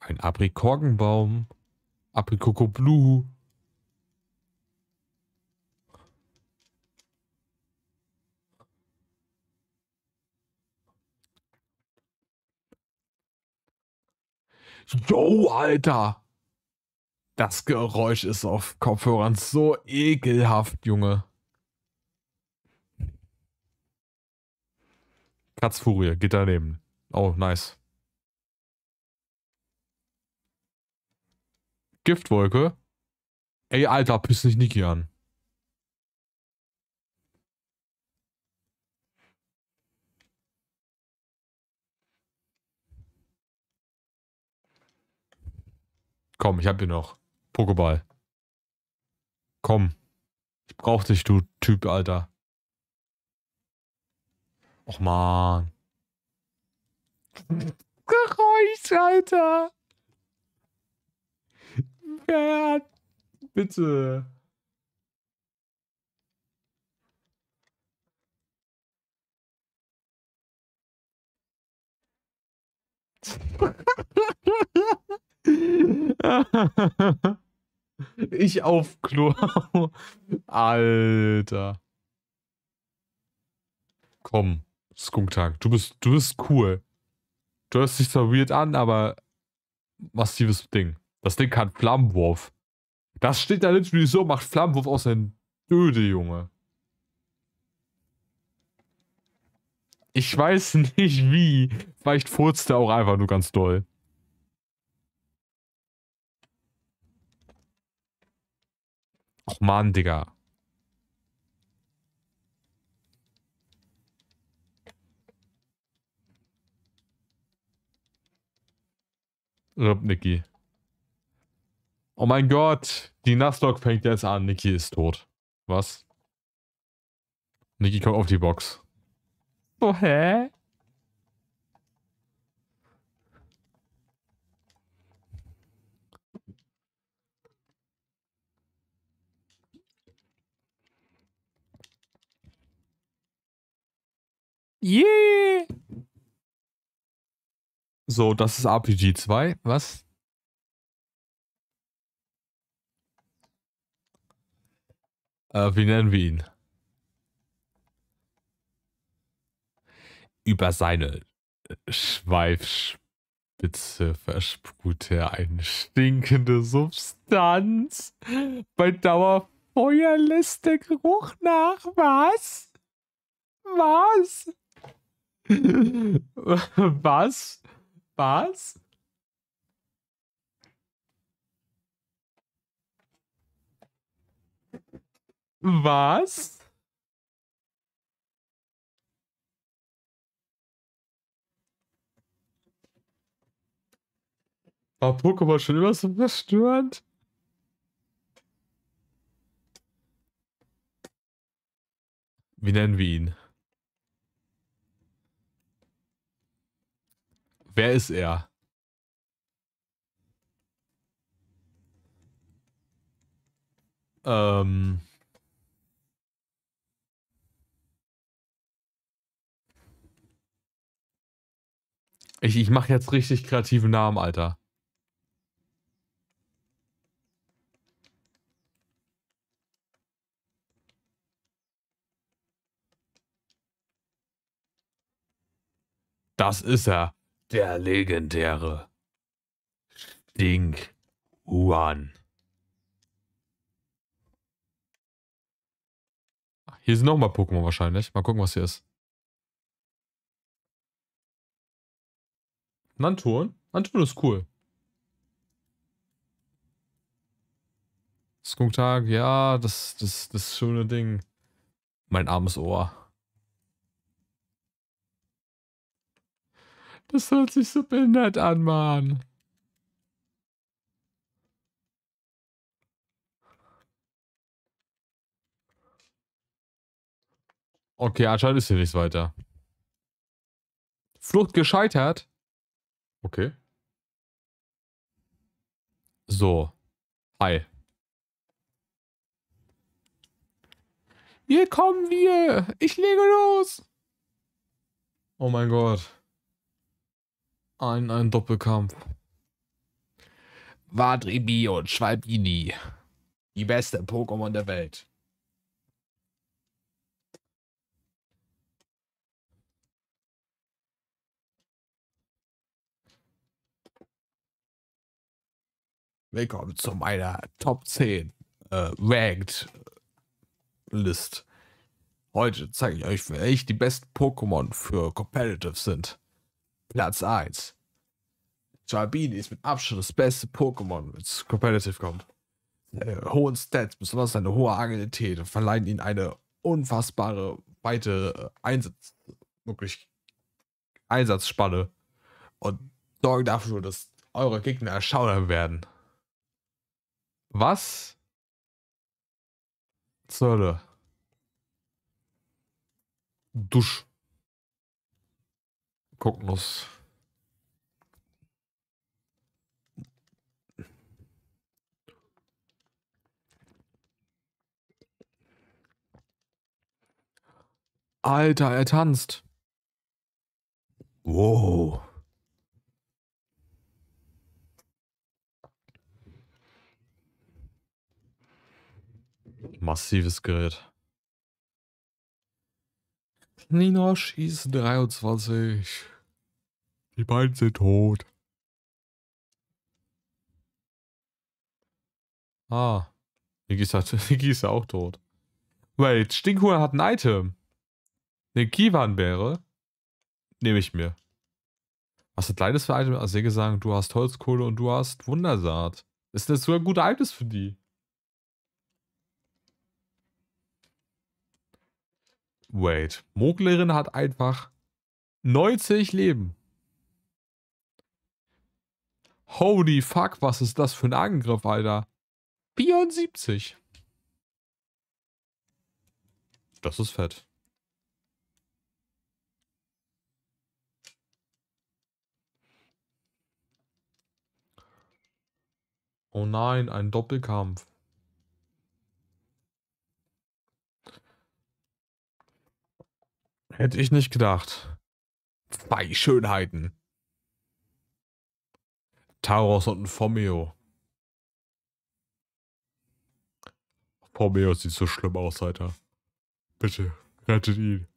Speaker 1: Ein Aprikokenbaum. Aprikoko Blue. yo, Alter. Das Geräusch ist auf Kopfhörern so ekelhaft, Junge. Katzfurie, geht daneben. Oh, nice. Giftwolke. Ey, Alter, piss dich Niki an. Komm, ich hab ihn noch. Pokéball. Komm. Ich brauch dich, du Typ, Alter. Och man.
Speaker 3: Geräusch, Alter. Wer Bitte.
Speaker 1: ich auf Klo. Alter. Komm, Skunktag. Du bist, du bist cool. Du hörst dich zwar weird an, aber massives Ding. Das Ding kann Flammenwurf. Das steht da literally so, macht Flammenwurf aus seinen Döde, Junge. Ich weiß nicht wie. Vielleicht furzt er auch einfach nur ganz doll. Och Mann, Digga. Rip, Niki. Oh mein Gott, die Nuzlocke fängt jetzt an. Niki ist tot. Was? Niki kommt auf die Box.
Speaker 3: Oh, hä? Yeah!
Speaker 1: So, das ist RPG 2. Was? Äh, wie nennen wir ihn? Über seine äh, Schweifspitze er eine
Speaker 3: stinkende Substanz. Bei Dauerfeuer lässt der Geruch nach. Was? Was? Was? Was?
Speaker 2: Was?
Speaker 3: War oh, Pokémon schon immer so verstörend?
Speaker 1: Wie nennen wir ihn? Wer ist er? Ähm. Ich, ich mache jetzt richtig kreativen Namen, Alter. Das ist er. Der legendäre Ding Huan. Hier sind nochmal Pokémon wahrscheinlich. Mal gucken, was hier ist. Nanturn? Nanturn ist cool. Skunktag, ja, das, das, das schöne Ding. Mein armes Ohr.
Speaker 3: Das hört sich so behindert an, Mann.
Speaker 1: Okay, anscheinend ist hier nichts weiter.
Speaker 3: Flucht gescheitert.
Speaker 1: Okay. So. Hi.
Speaker 3: Hier kommen wir. Ich lege los. Oh
Speaker 1: mein Gott. Ein, ein Doppelkampf. Wadribi und Schwalbini. Die beste Pokémon der Welt. Willkommen zu meiner Top 10 äh, Ranked äh, List. Heute zeige ich euch, welche die besten Pokémon für Competitive sind. Platz 1. Charbini ist mit Abstand das beste Pokémon, wenn es competitive kommt. Seine hohen Stats, besonders seine hohe Agilität, verleihen ihm eine unfassbare weite äh, Einsatz, wirklich Einsatzspanne und sorgen dafür, dass eure Gegner erschaudern werden. Was Zölle. Dusch. Koknuss. Alter, er tanzt. Wow. Massives Gerät. Nino schießt 23. Die beiden sind tot. Ah. Niki ist, halt- ist ja auch tot. Wait, Stinkhuhn hat ein Item. Eine Kiwan-Beere. Nehme ich mir. Was ein kleines für Item? Also, sagen, du hast Holzkohle und du hast Wundersaat. Ist das sogar ein guter Items für die? Wait. Moglerin hat einfach 90 Leben. Holy fuck, was ist das für ein Angriff, Alter? 74. Das ist fett. Oh nein, ein Doppelkampf. Hätte ich nicht gedacht. Zwei Schönheiten. Taros und ein Formeo. Formeo sieht so schlimm aus, Alter. Bitte, rettet ihn.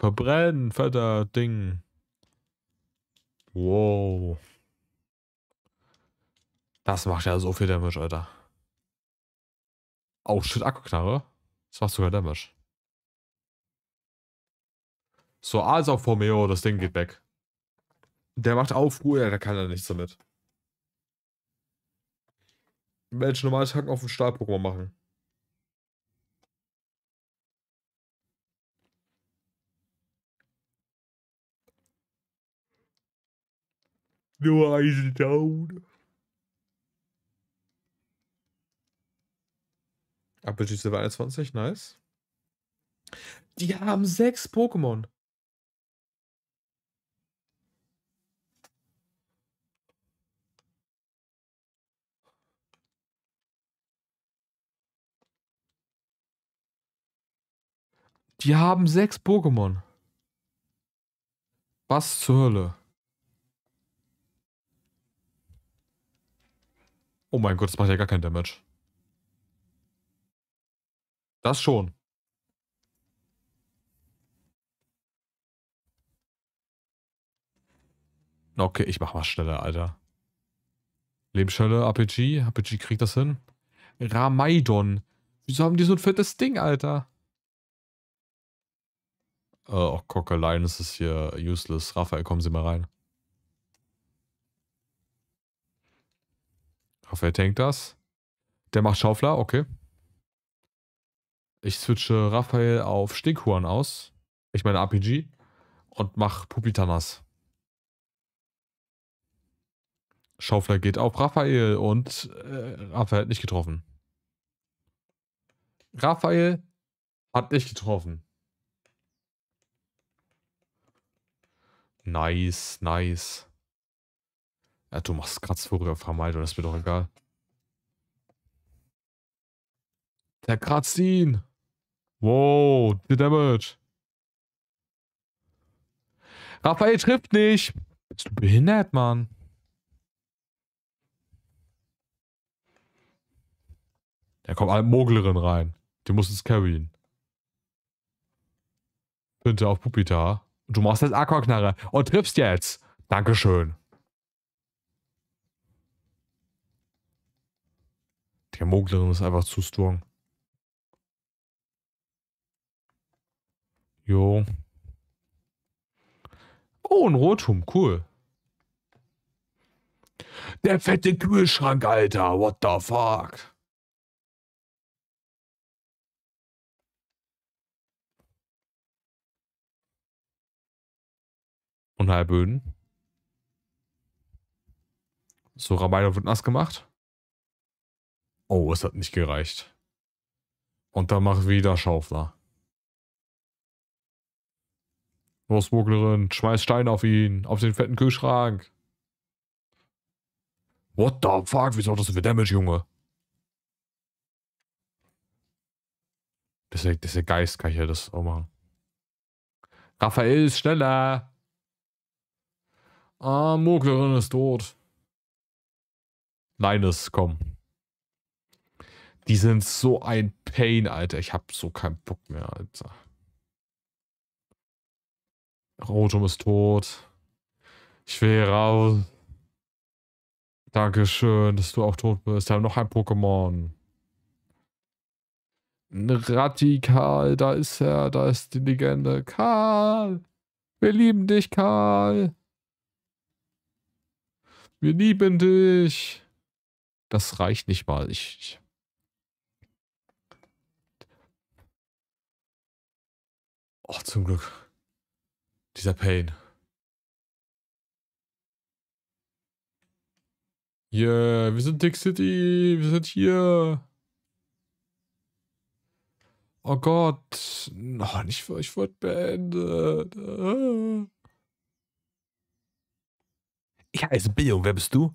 Speaker 1: Verbrennen, fetter Ding. Wow. Das macht ja so viel Damage, Alter. Oh shit, Akkuknarre. Das macht sogar Damage. So, A ist auf Formeo, das Ding geht weg. Der macht Aufruhr, ja, der kann ja nichts damit. Welche normalen Tacken auf dem Stahl-Pokémon machen? No Eisen down. Applejuice Silver 21, nice.
Speaker 3: Die haben sechs Pokémon.
Speaker 1: Die haben sechs Pokémon. Was zur Hölle? Oh mein Gott, das macht ja gar keinen Damage. Das schon. Okay, ich mach mal schneller, Alter. Lebensschelle, RPG. RPG kriegt das hin. Ramaidon. Wieso haben die so ein fettes Ding, Alter? Äh, oh, Cockelein ist es hier useless. Raphael, kommen Sie mal rein. Auf wer tankt das? Der macht Schaufler, okay. Ich switche Raphael auf Stinkhorn aus. Ich meine RPG. Und mache Pupitanas. Schaufler geht auf Raphael und äh, Raphael hat nicht getroffen. Raphael hat nicht getroffen. Nice, nice. Ja, du machst Kratzvogel auf Vermeidung, das ist mir doch egal. Der kratzt ihn. Wow, the damage.
Speaker 3: Raphael trifft nicht. Bist du behindert, Mann?
Speaker 1: Da kommt eine Moglerin rein. Die muss uns carryen. Pinte auf Pupita. Und du machst jetzt Aquaknarre und triffst jetzt. Dankeschön. Der Moglerin ist einfach zu strong. Jo. Oh, ein Rotum, cool. Der fette Kühlschrank, Alter. What the fuck?
Speaker 2: Und Halböden.
Speaker 1: So, Ramalho wird nass gemacht. Oh, es hat nicht gereicht. Und da mach wieder Schaufler. Los, Schmugglerin, schmeiß Steine auf ihn, auf den fetten Kühlschrank. What the fuck, wieso das für Damage, Junge? Das ist, der, das ist der Geist, kann ich ja das auch machen.
Speaker 3: Raphael ist schneller. Ah,
Speaker 1: Moglerin ist tot. Linus, komm. Die sind so ein Pain, Alter. Ich hab so keinen Bock mehr, Alter. Rotum ist tot. Ich will hier raus. Dankeschön, dass du auch tot bist. Wir haben noch ein Pokémon. Radikal, da ist er, da ist die Legende. Karl, wir lieben dich, Karl.
Speaker 3: Wir lieben dich. Das reicht nicht mal. Ich,
Speaker 1: Oh, zum Glück. Dieser Pain. Yeah, wir sind Dick City, wir sind hier. Oh Gott. Noch nicht, ich wurde beendet. Ich heiße Bill wer bist du?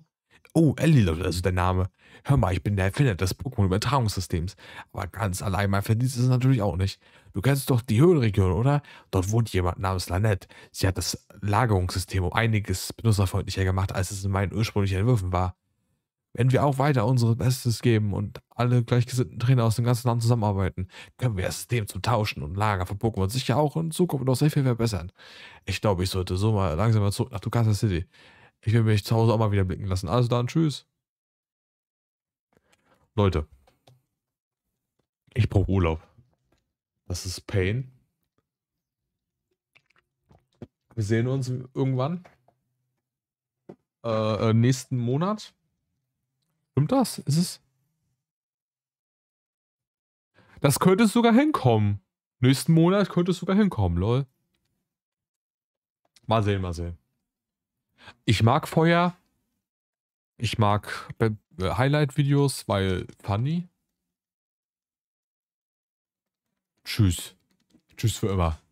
Speaker 1: Oh, Ellie, das ist dein Name hör mal, ich bin der Erfinder des Pokémon-Übertragungssystems. Aber ganz allein mein Verdienst ist es natürlich auch nicht. Du kennst doch die Höhlenregion, oder? Dort wohnt jemand namens Lanette. Sie hat das Lagerungssystem um einiges benutzerfreundlicher gemacht, als es in meinen ursprünglichen Entwürfen war. Wenn wir auch weiter unsere Bestes geben und alle gleichgesinnten Trainer aus dem ganzen Land zusammenarbeiten, können wir das System zum Tauschen und Lager von Pokémon sicher auch in Zukunft noch sehr viel verbessern. Ich glaube, ich sollte so mal langsam mal zurück nach Ducata City. Ich will mich zu Hause auch mal wieder blicken lassen. Also dann, tschüss. Leute, ich brauche Urlaub. Das ist Pain. Wir sehen uns irgendwann. Äh, äh nächsten Monat. Stimmt das? Ist es? Das könnte sogar hinkommen. Nächsten Monat könnte es sogar hinkommen, lol. Mal sehen, mal sehen. Ich mag Feuer. Ich mag äh, Highlight-Videos, weil funny. Tschüss. Tschüss für
Speaker 2: immer.